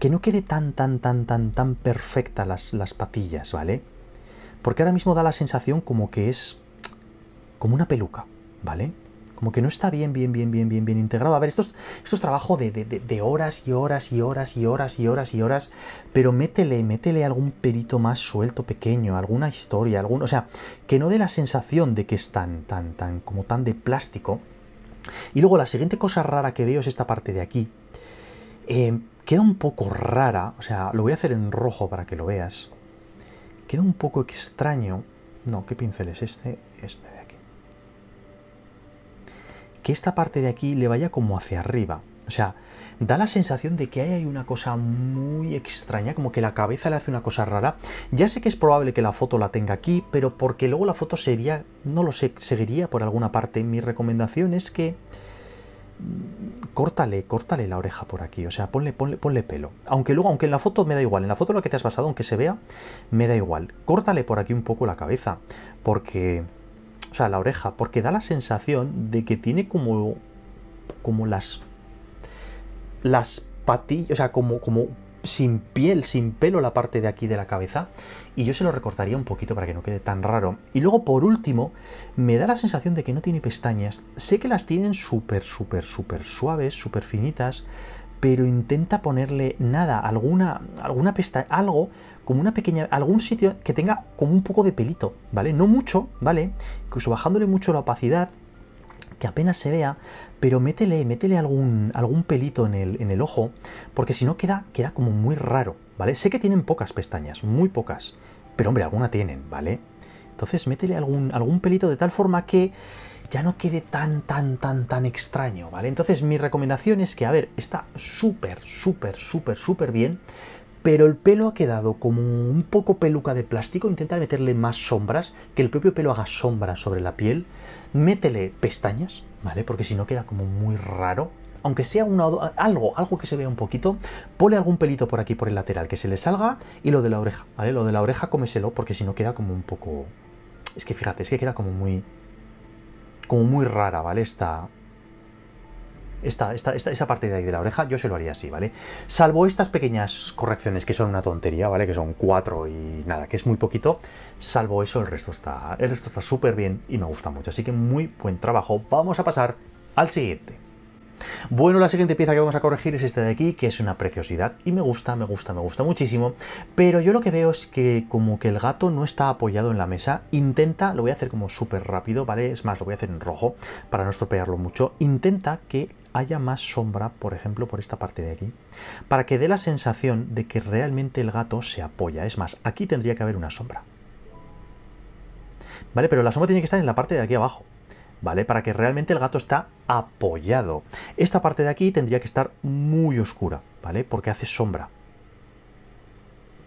que no quede tan, tan, tan, tan, tan perfecta las, las patillas, ¿vale? Porque ahora mismo da la sensación como que es como una peluca, ¿vale? como que no está bien, bien, bien, bien, bien, bien integrado. A ver, esto es, trabajo de, horas y horas y horas y horas y horas y horas, pero métele, métele algún perito más suelto, pequeño, alguna historia, algún, o sea, que no dé la sensación de que es tan, tan, tan, como tan de plástico. Y luego la siguiente cosa rara que veo es esta parte de aquí. Eh, queda un poco rara, o sea, lo voy a hacer en rojo para que lo veas. Queda un poco extraño. No, ¿qué pincel es este? Este de aquí. Que esta parte de aquí le vaya como hacia arriba. O sea, da la sensación de que ahí hay una cosa muy extraña, como que la cabeza le hace una cosa rara. Ya sé que es probable que la foto la tenga aquí, pero porque luego la foto sería, no lo sé, seguiría por alguna parte. Mi recomendación es que córtale, córtale la oreja por aquí, o sea, ponle, pelo. Aunque luego, aunque en la foto me da igual, en la foto lo que te has basado, aunque se vea, me da igual. Córtale por aquí un poco la cabeza, porque, o sea, la oreja, porque da la sensación de que tiene como, como las, las patillas, o sea, como, como, sin piel, sin pelo la parte de aquí de la cabeza. Y yo se lo recortaría un poquito para que no quede tan raro. Y luego, por último, me da la sensación de que no tiene pestañas. Sé que las tienen súper, súper, súper suaves, súper finitas, pero intenta ponerle nada, alguna, alguna pestaña, algo, como una pequeña, algún sitio que tenga como un poco de pelito, ¿vale? No mucho, ¿vale? Incluso bajándole mucho la opacidad, que apenas se vea, pero métele, métele algún, algún pelito en el, en el ojo, porque si no queda, queda como muy raro, ¿vale? Sé que tienen pocas pestañas, muy pocas, pero hombre, alguna tienen, ¿vale? Entonces métele algún, algún pelito de tal forma que ya no quede tan, tan, tan, tan extraño, ¿vale? Entonces mi recomendación es que, a ver, está súper, súper, súper, súper bien, pero el pelo ha quedado como un poco peluca de plástico, intentar meterle más sombras, que el propio pelo haga sombra sobre la piel métele pestañas, ¿vale? Porque si no queda como muy raro. Aunque sea una, algo, algo que se vea un poquito, pone algún pelito por aquí, por el lateral, que se le salga, y lo de la oreja, ¿vale? Lo de la oreja cómeselo, porque si no queda como un poco... Es que fíjate, es que queda como muy... Como muy rara, ¿vale? Esta, esta, esa parte de ahí de la oreja, yo se lo haría así, ¿vale? Salvo estas pequeñas correcciones que son una tontería, ¿vale? Que son cuatro y nada, que es muy poquito. Salvo eso, el resto está. El resto está súper bien y me gusta mucho. Así que muy buen trabajo. Vamos a pasar al siguiente. Bueno, la siguiente pieza que vamos a corregir es esta de aquí, que es una preciosidad y me gusta, me gusta, me gusta muchísimo, pero yo lo que veo es que como que el gato no está apoyado en la mesa, intenta, lo voy a hacer como súper rápido, ¿vale? Es más, lo voy a hacer en rojo para no estropearlo mucho, intenta que haya más sombra, por ejemplo, por esta parte de aquí, para que dé la sensación de que realmente el gato se apoya. Es más, aquí tendría que haber una sombra. ¿Vale? Pero la sombra tiene que estar en la parte de aquí abajo, ¿vale? Para que realmente el gato está apoyado. Esta parte de aquí tendría que estar muy oscura, ¿vale? Porque hace sombra.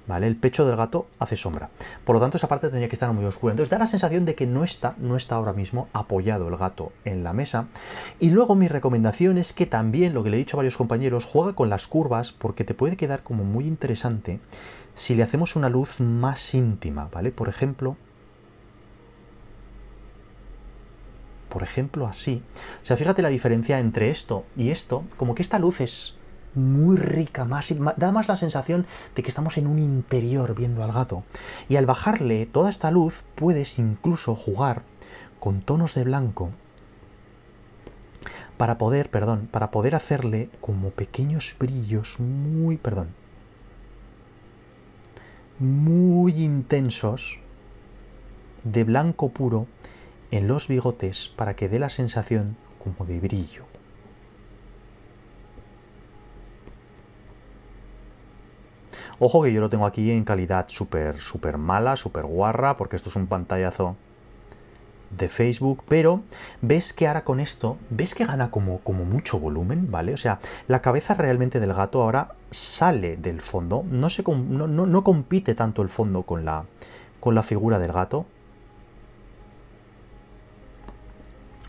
El pecho del gato hace sombra. Por lo tanto, esa parte tendría que estar muy oscura. Entonces da la sensación de que no está, no está ahora mismo apoyado el gato en la mesa. Y luego mi recomendación es que también, lo que le he dicho a varios compañeros, juega con las curvas porque te puede quedar como muy interesante si le hacemos una luz más íntima, ¿vale? Por ejemplo... Por ejemplo, así. O sea, fíjate la diferencia entre esto y esto, como que esta luz es muy rica, más, da más la sensación de que estamos en un interior viendo al gato. Y al bajarle toda esta luz puedes incluso jugar con tonos de blanco para poder, perdón, para poder hacerle como pequeños brillos muy, perdón, muy intensos de blanco puro en los bigotes para que dé la sensación como de brillo. Ojo que yo lo tengo aquí en calidad súper, súper mala, súper guarra, porque esto es un pantallazo de Facebook, pero ves que ahora con esto, ves que gana como, como mucho volumen, ¿vale? O sea, la cabeza realmente del gato ahora sale del fondo, no, se, no, no, compite tanto el fondo con la, con la figura del gato,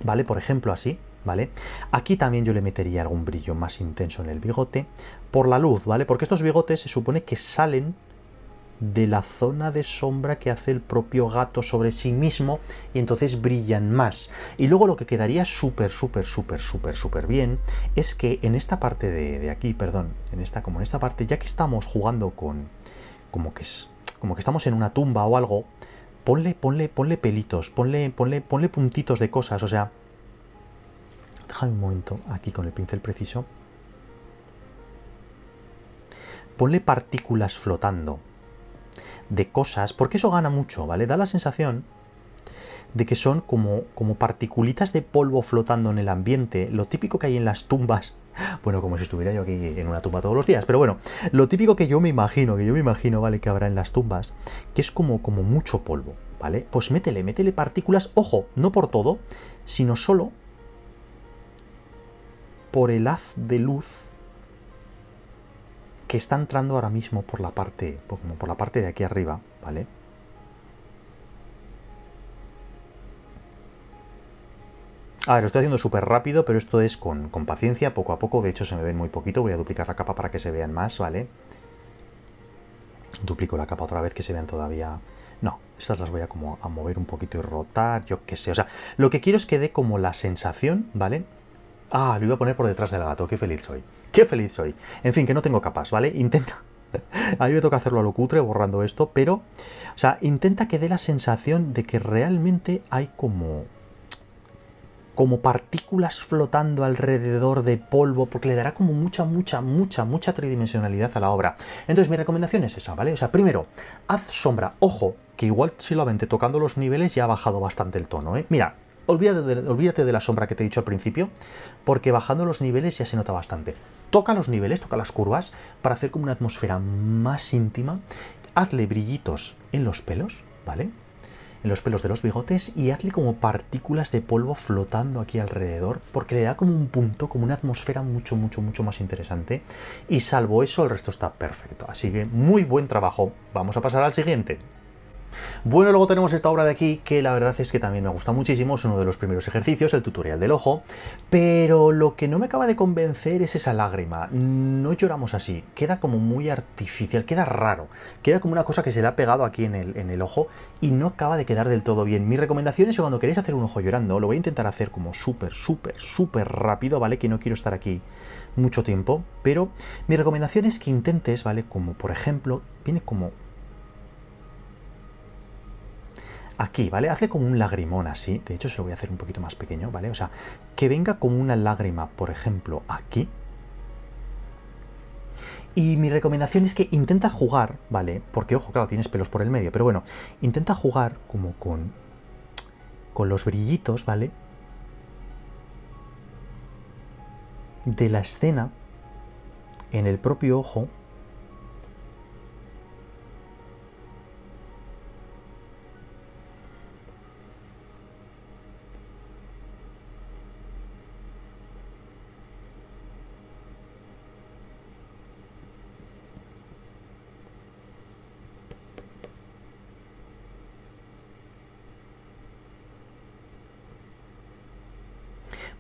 ¿vale? Por ejemplo, así, ¿vale? Aquí también yo le metería algún brillo más intenso en el bigote, por la luz, ¿vale? Porque estos bigotes se supone que salen de la zona de sombra que hace el propio gato sobre sí mismo y entonces brillan más. Y luego lo que quedaría súper, súper, súper, súper, súper bien es que en esta parte de, aquí, perdón, en esta, como en esta parte, ya que estamos jugando con, como que es, como que estamos en una tumba o algo, ponle, ponle, ponle pelitos, ponle, ponle, ponle puntitos de cosas, o sea, déjame un momento aquí con el pincel preciso ponle partículas flotando de cosas, porque eso gana mucho, ¿vale? Da la sensación de que son como, como particulitas de polvo flotando en el ambiente, lo típico que hay en las tumbas. Bueno, como si estuviera yo aquí en una tumba todos los días, pero bueno, lo típico que yo me imagino, que yo me imagino, ¿vale? Que habrá en las tumbas, que es como, como mucho polvo, ¿vale? Pues métele, métele partículas, ojo, no por todo, sino solo por el haz de luz que está entrando ahora mismo por la parte, como por la parte de aquí arriba, ¿vale? A ver, lo estoy haciendo súper rápido, pero esto es con, paciencia, poco a poco. De hecho, se me ven muy poquito. Voy a duplicar la capa para que se vean más, ¿vale? Duplico la capa otra vez, que se vean todavía... No, estas las voy a como a mover un poquito y rotar, yo qué sé. O sea, lo que quiero es que dé como la sensación, ¿vale? Ah, lo iba a poner por detrás del gato, qué feliz soy. Qué feliz soy. En fin, que no tengo capas, ¿vale? Intenta. ahí me toca hacerlo a lo cutre borrando esto, pero, o sea, intenta que dé la sensación de que realmente hay como como partículas flotando alrededor de polvo, porque le dará como mucha, mucha, mucha, mucha tridimensionalidad a la obra. Entonces mi recomendación es esa, ¿vale? O sea, primero, haz sombra, ojo, que igual solamente tocando los niveles ya ha bajado bastante el tono, ¿eh? Mira, Olvídate de, la sombra que te he dicho al principio, porque bajando los niveles ya se nota bastante. Toca los niveles, toca las curvas, para hacer como una atmósfera más íntima. Hazle brillitos en los pelos, ¿vale? En los pelos de los bigotes y hazle como partículas de polvo flotando aquí alrededor, porque le da como un punto, como una atmósfera mucho, mucho, mucho más interesante. Y salvo eso, el resto está perfecto. Así que muy buen trabajo. Vamos a pasar al siguiente. Bueno, luego tenemos esta obra de aquí, que la verdad es que también me gusta muchísimo, es uno de los primeros ejercicios, el tutorial del ojo, pero lo que no me acaba de convencer es esa lágrima. No lloramos así, queda como muy artificial, queda raro, queda como una cosa que se le ha pegado aquí en el, en el ojo y no acaba de quedar del todo bien. Mi recomendación es que cuando queréis hacer un ojo llorando, lo voy a intentar hacer como súper, súper, súper rápido, ¿vale? Que no quiero estar aquí mucho tiempo, pero mi recomendación es que intentes, ¿vale? Como por ejemplo, viene como aquí, ¿vale? hace como un lagrimón así. De hecho, se lo voy a hacer un poquito más pequeño, ¿vale? O sea, que venga como una lágrima, por ejemplo, aquí. Y mi recomendación es que intenta jugar, ¿vale? Porque, ojo, claro, tienes pelos por el medio, pero bueno, intenta jugar como con, con los brillitos, ¿vale? De la escena en el propio ojo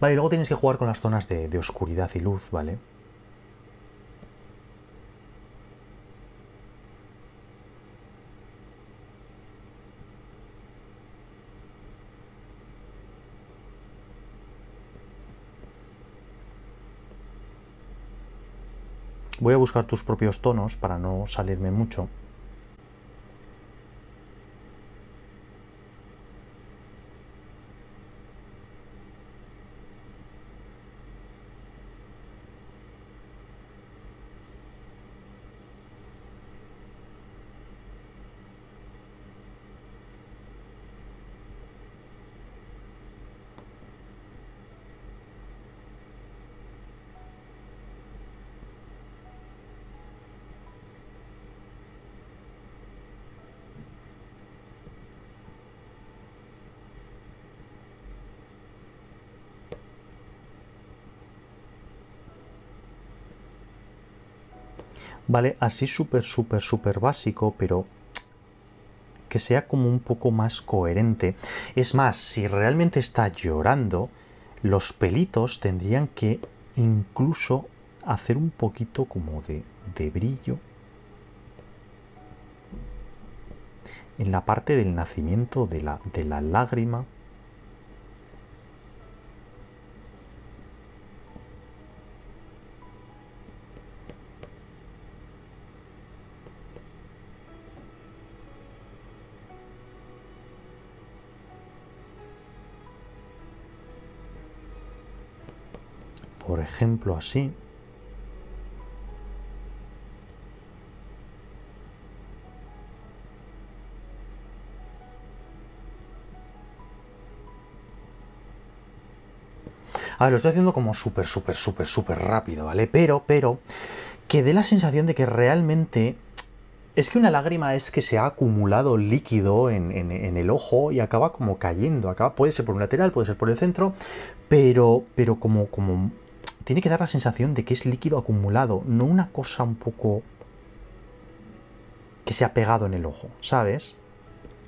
Vale, y luego tienes que jugar con las zonas de, de oscuridad y luz, ¿vale? Voy a buscar tus propios tonos para no salirme mucho. ¿vale? Así súper, súper, súper básico, pero que sea como un poco más coherente. Es más, si realmente está llorando, los pelitos tendrían que incluso hacer un poquito como de, de brillo en la parte del nacimiento de la, de la lágrima ejemplo así. A ver, lo estoy haciendo como súper, súper, súper, súper rápido, ¿vale? Pero, pero, que dé la sensación de que realmente es que una lágrima es que se ha acumulado líquido en, el ojo y acaba como cayendo. Acaba, puede ser por un lateral, puede ser por el centro, pero, pero como, como tiene que dar la sensación de que es líquido acumulado, no una cosa un poco que se ha pegado en el ojo, ¿sabes?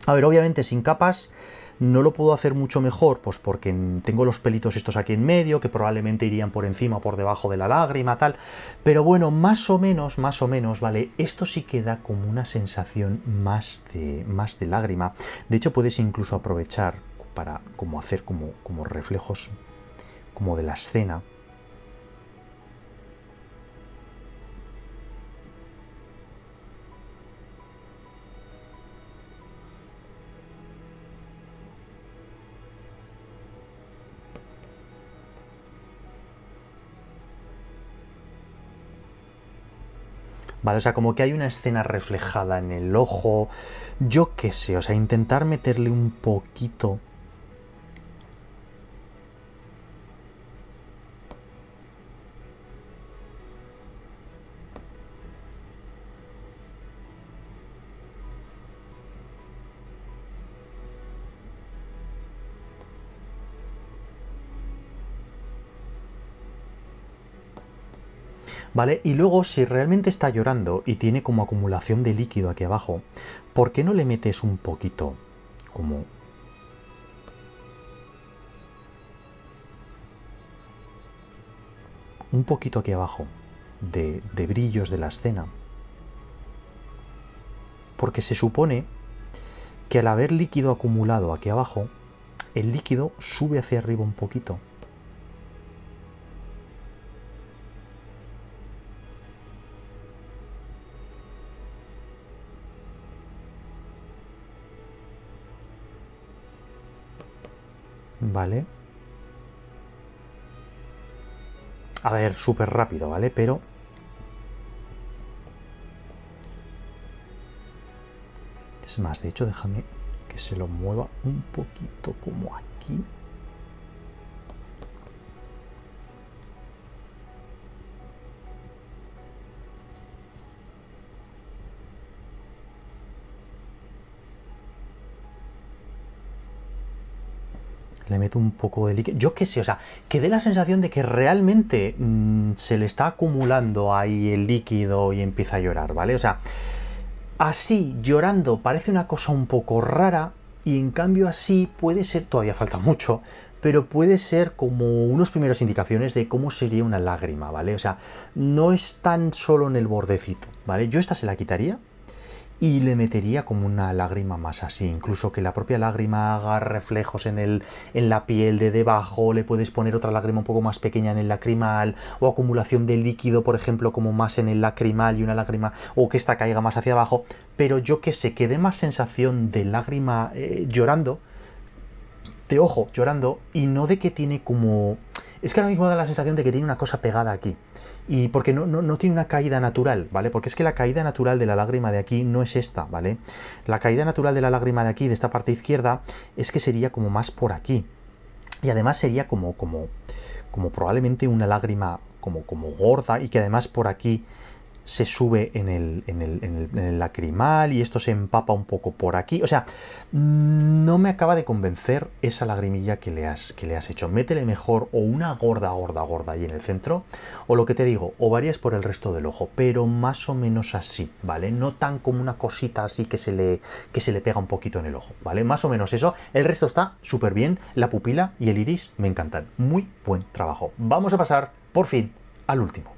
A ver, obviamente sin capas no lo puedo hacer mucho mejor, pues porque tengo los pelitos estos aquí en medio, que probablemente irían por encima o por debajo de la lágrima, tal. Pero bueno, más o menos, más o menos, ¿vale? Esto sí que da como una sensación más de, más de lágrima. De hecho, puedes incluso aprovechar para como hacer como, como reflejos como de la escena, O sea, como que hay una escena reflejada en el ojo, yo qué sé, o sea, intentar meterle un poquito ¿vale? Y luego, si realmente está llorando y tiene como acumulación de líquido aquí abajo, ¿por qué no le metes un poquito? Como... Un poquito aquí abajo de, de brillos de la escena. Porque se supone que al haber líquido acumulado aquí abajo, el líquido sube hacia arriba un poquito. Vale. A ver, súper rápido, ¿vale? Pero... Es más, de hecho, déjame que se lo mueva un poquito como aquí. le meto un poco de líquido. Yo qué sé, o sea, que dé la sensación de que realmente mm, se le está acumulando ahí el líquido y empieza a llorar, ¿vale? O sea, así llorando parece una cosa un poco rara y en cambio así puede ser, todavía falta mucho, pero puede ser como unos primeros indicaciones de cómo sería una lágrima, ¿vale? O sea, no es tan solo en el bordecito, ¿vale? Yo esta se la quitaría y le metería como una lágrima más así, incluso que la propia lágrima haga reflejos en, el, en la piel de debajo, le puedes poner otra lágrima un poco más pequeña en el lacrimal o acumulación de líquido, por ejemplo, como más en el lacrimal y una lágrima o que esta caiga más hacia abajo, pero yo que sé, que dé más sensación de lágrima eh, llorando, de ojo llorando y no de que tiene como... Es que ahora mismo da la sensación de que tiene una cosa pegada aquí y porque no, no, no, tiene una caída natural, ¿vale? Porque es que la caída natural de la lágrima de aquí no es esta, ¿vale? La caída natural de la lágrima de aquí, de esta parte izquierda, es que sería como más por aquí. Y además sería como, como, como probablemente una lágrima como, como gorda y que además por aquí se sube en el, lacrimal y esto se empapa un poco por aquí. O sea, mm, no me acaba de convencer esa lagrimilla que le has, que le has hecho. Métele mejor o una gorda, gorda, gorda ahí en el centro, o lo que te digo, o varias por el resto del ojo, pero más o menos así, ¿vale? No tan como una cosita así que se le, que se le pega un poquito en el ojo, ¿vale? Más o menos eso. El resto está súper bien, la pupila y el iris me encantan. Muy buen trabajo. Vamos a pasar, por fin, al último.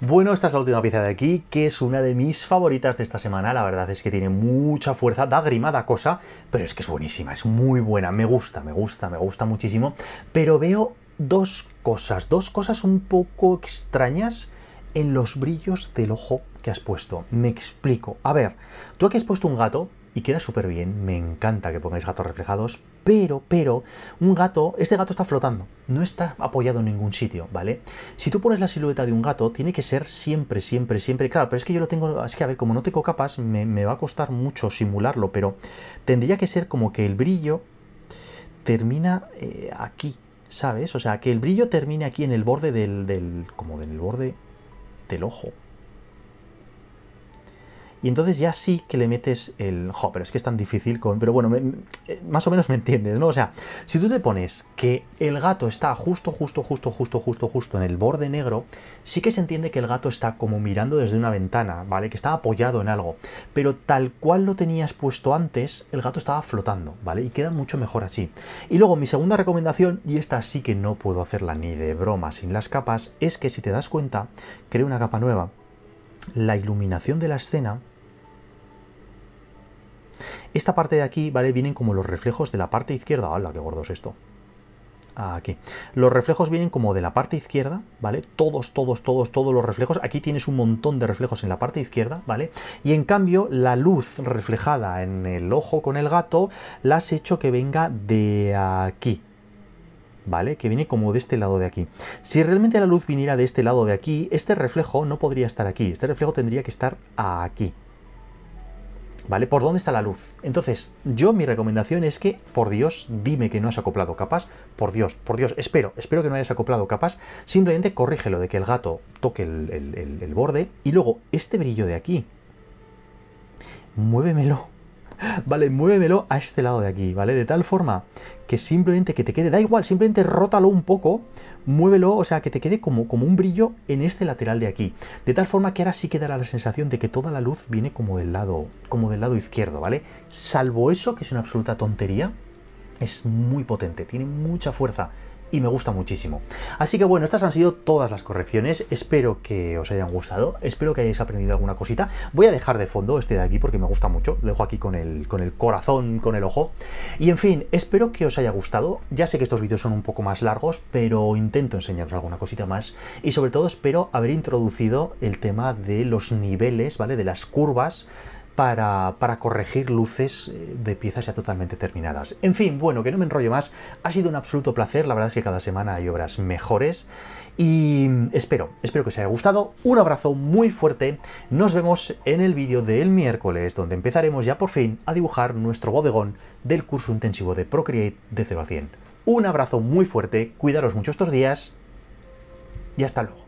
Bueno, esta es la última pieza de aquí, que es una de mis favoritas de esta semana. La verdad es que tiene mucha fuerza, da grima, da cosa, pero es que es buenísima, es muy buena. Me gusta, me gusta, me gusta muchísimo. Pero veo dos cosas, dos cosas un poco extrañas en los brillos del ojo que has puesto. Me explico. A ver, tú aquí has puesto un gato y queda súper bien. Me encanta que pongáis gatos reflejados, pero, pero, un gato, este gato está flotando, no está apoyado en ningún sitio, ¿vale? Si tú pones la silueta de un gato, tiene que ser siempre, siempre, siempre, claro, pero es que yo lo tengo, es que a ver, como no tengo capas, me, va a costar mucho simularlo, pero tendría que ser como que el brillo termina eh, aquí, ¿sabes? O sea, que el brillo termine aquí en el borde del, del como en el borde del ojo, y entonces ya sí que le metes el... Jo, pero es que es tan difícil con... Pero bueno, eh, más o menos me entiendes, ¿no? O sea, si tú te pones que el gato está justo, justo, justo, justo, justo, justo en el borde negro, sí que se entiende que el gato está como mirando desde una ventana, ¿vale? Que está apoyado en algo. Pero tal cual lo tenías puesto antes, el gato estaba flotando, ¿vale? Y queda mucho mejor así. Y luego mi segunda recomendación, y esta sí que no puedo hacerla ni de broma sin las capas, es que si te das cuenta, creo una capa nueva la iluminación de la escena, esta parte de aquí, ¿vale? Vienen como los reflejos de la parte izquierda. ¡Hala, qué gordo es esto! Aquí. Los reflejos vienen como de la parte izquierda, ¿vale? Todos, todos, todos, todos los reflejos. Aquí tienes un montón de reflejos en la parte izquierda, ¿vale? Y en cambio, la luz reflejada en el ojo con el gato, la has hecho que venga de aquí, ¿vale? Que viene como de este lado de aquí. Si realmente la luz viniera de este lado de aquí, este reflejo no podría estar aquí, este reflejo tendría que estar aquí. ¿Vale? ¿Por dónde está la luz? Entonces, yo mi recomendación es que, por Dios, dime que no has acoplado capas por Dios, por Dios, espero, espero que no hayas acoplado capas simplemente corrígelo de que el gato toque el, el borde y luego este brillo de aquí, muévemelo ¿vale? Muévemelo a este lado de aquí, ¿vale? De tal forma que simplemente que te quede, da igual, simplemente rótalo un poco, muévelo, o sea, que te quede como, como un brillo en este lateral de aquí. De tal forma que ahora sí que la sensación de que toda la luz viene como del lado, como del lado izquierdo, ¿vale? Salvo eso, que es una absoluta tontería, es muy potente, tiene mucha fuerza, y me gusta muchísimo. Así que bueno, estas han sido todas las correcciones, espero que os hayan gustado, espero que hayáis aprendido alguna cosita. Voy a dejar de fondo este de aquí porque me gusta mucho, lo dejo aquí con el, con el corazón, con el ojo. Y en fin, espero que os haya gustado, ya sé que estos vídeos son un poco más largos, pero intento enseñaros alguna cosita más. Y sobre todo espero haber introducido el tema de los niveles, ¿vale? De las curvas para, corregir luces eh, de piezas ya totalmente terminadas. En fin, bueno, que no me enrollo más. Ha sido un absoluto placer. La verdad es que cada semana hay obras mejores. Y espero, espero que os haya gustado. Un abrazo muy fuerte. Nos vemos en el vídeo del miércoles, donde empezaremos ya por fin a dibujar nuestro bodegón del curso intensivo de Procreate de 0 a 100. Un abrazo muy fuerte, cuidaros mucho estos días y hasta luego.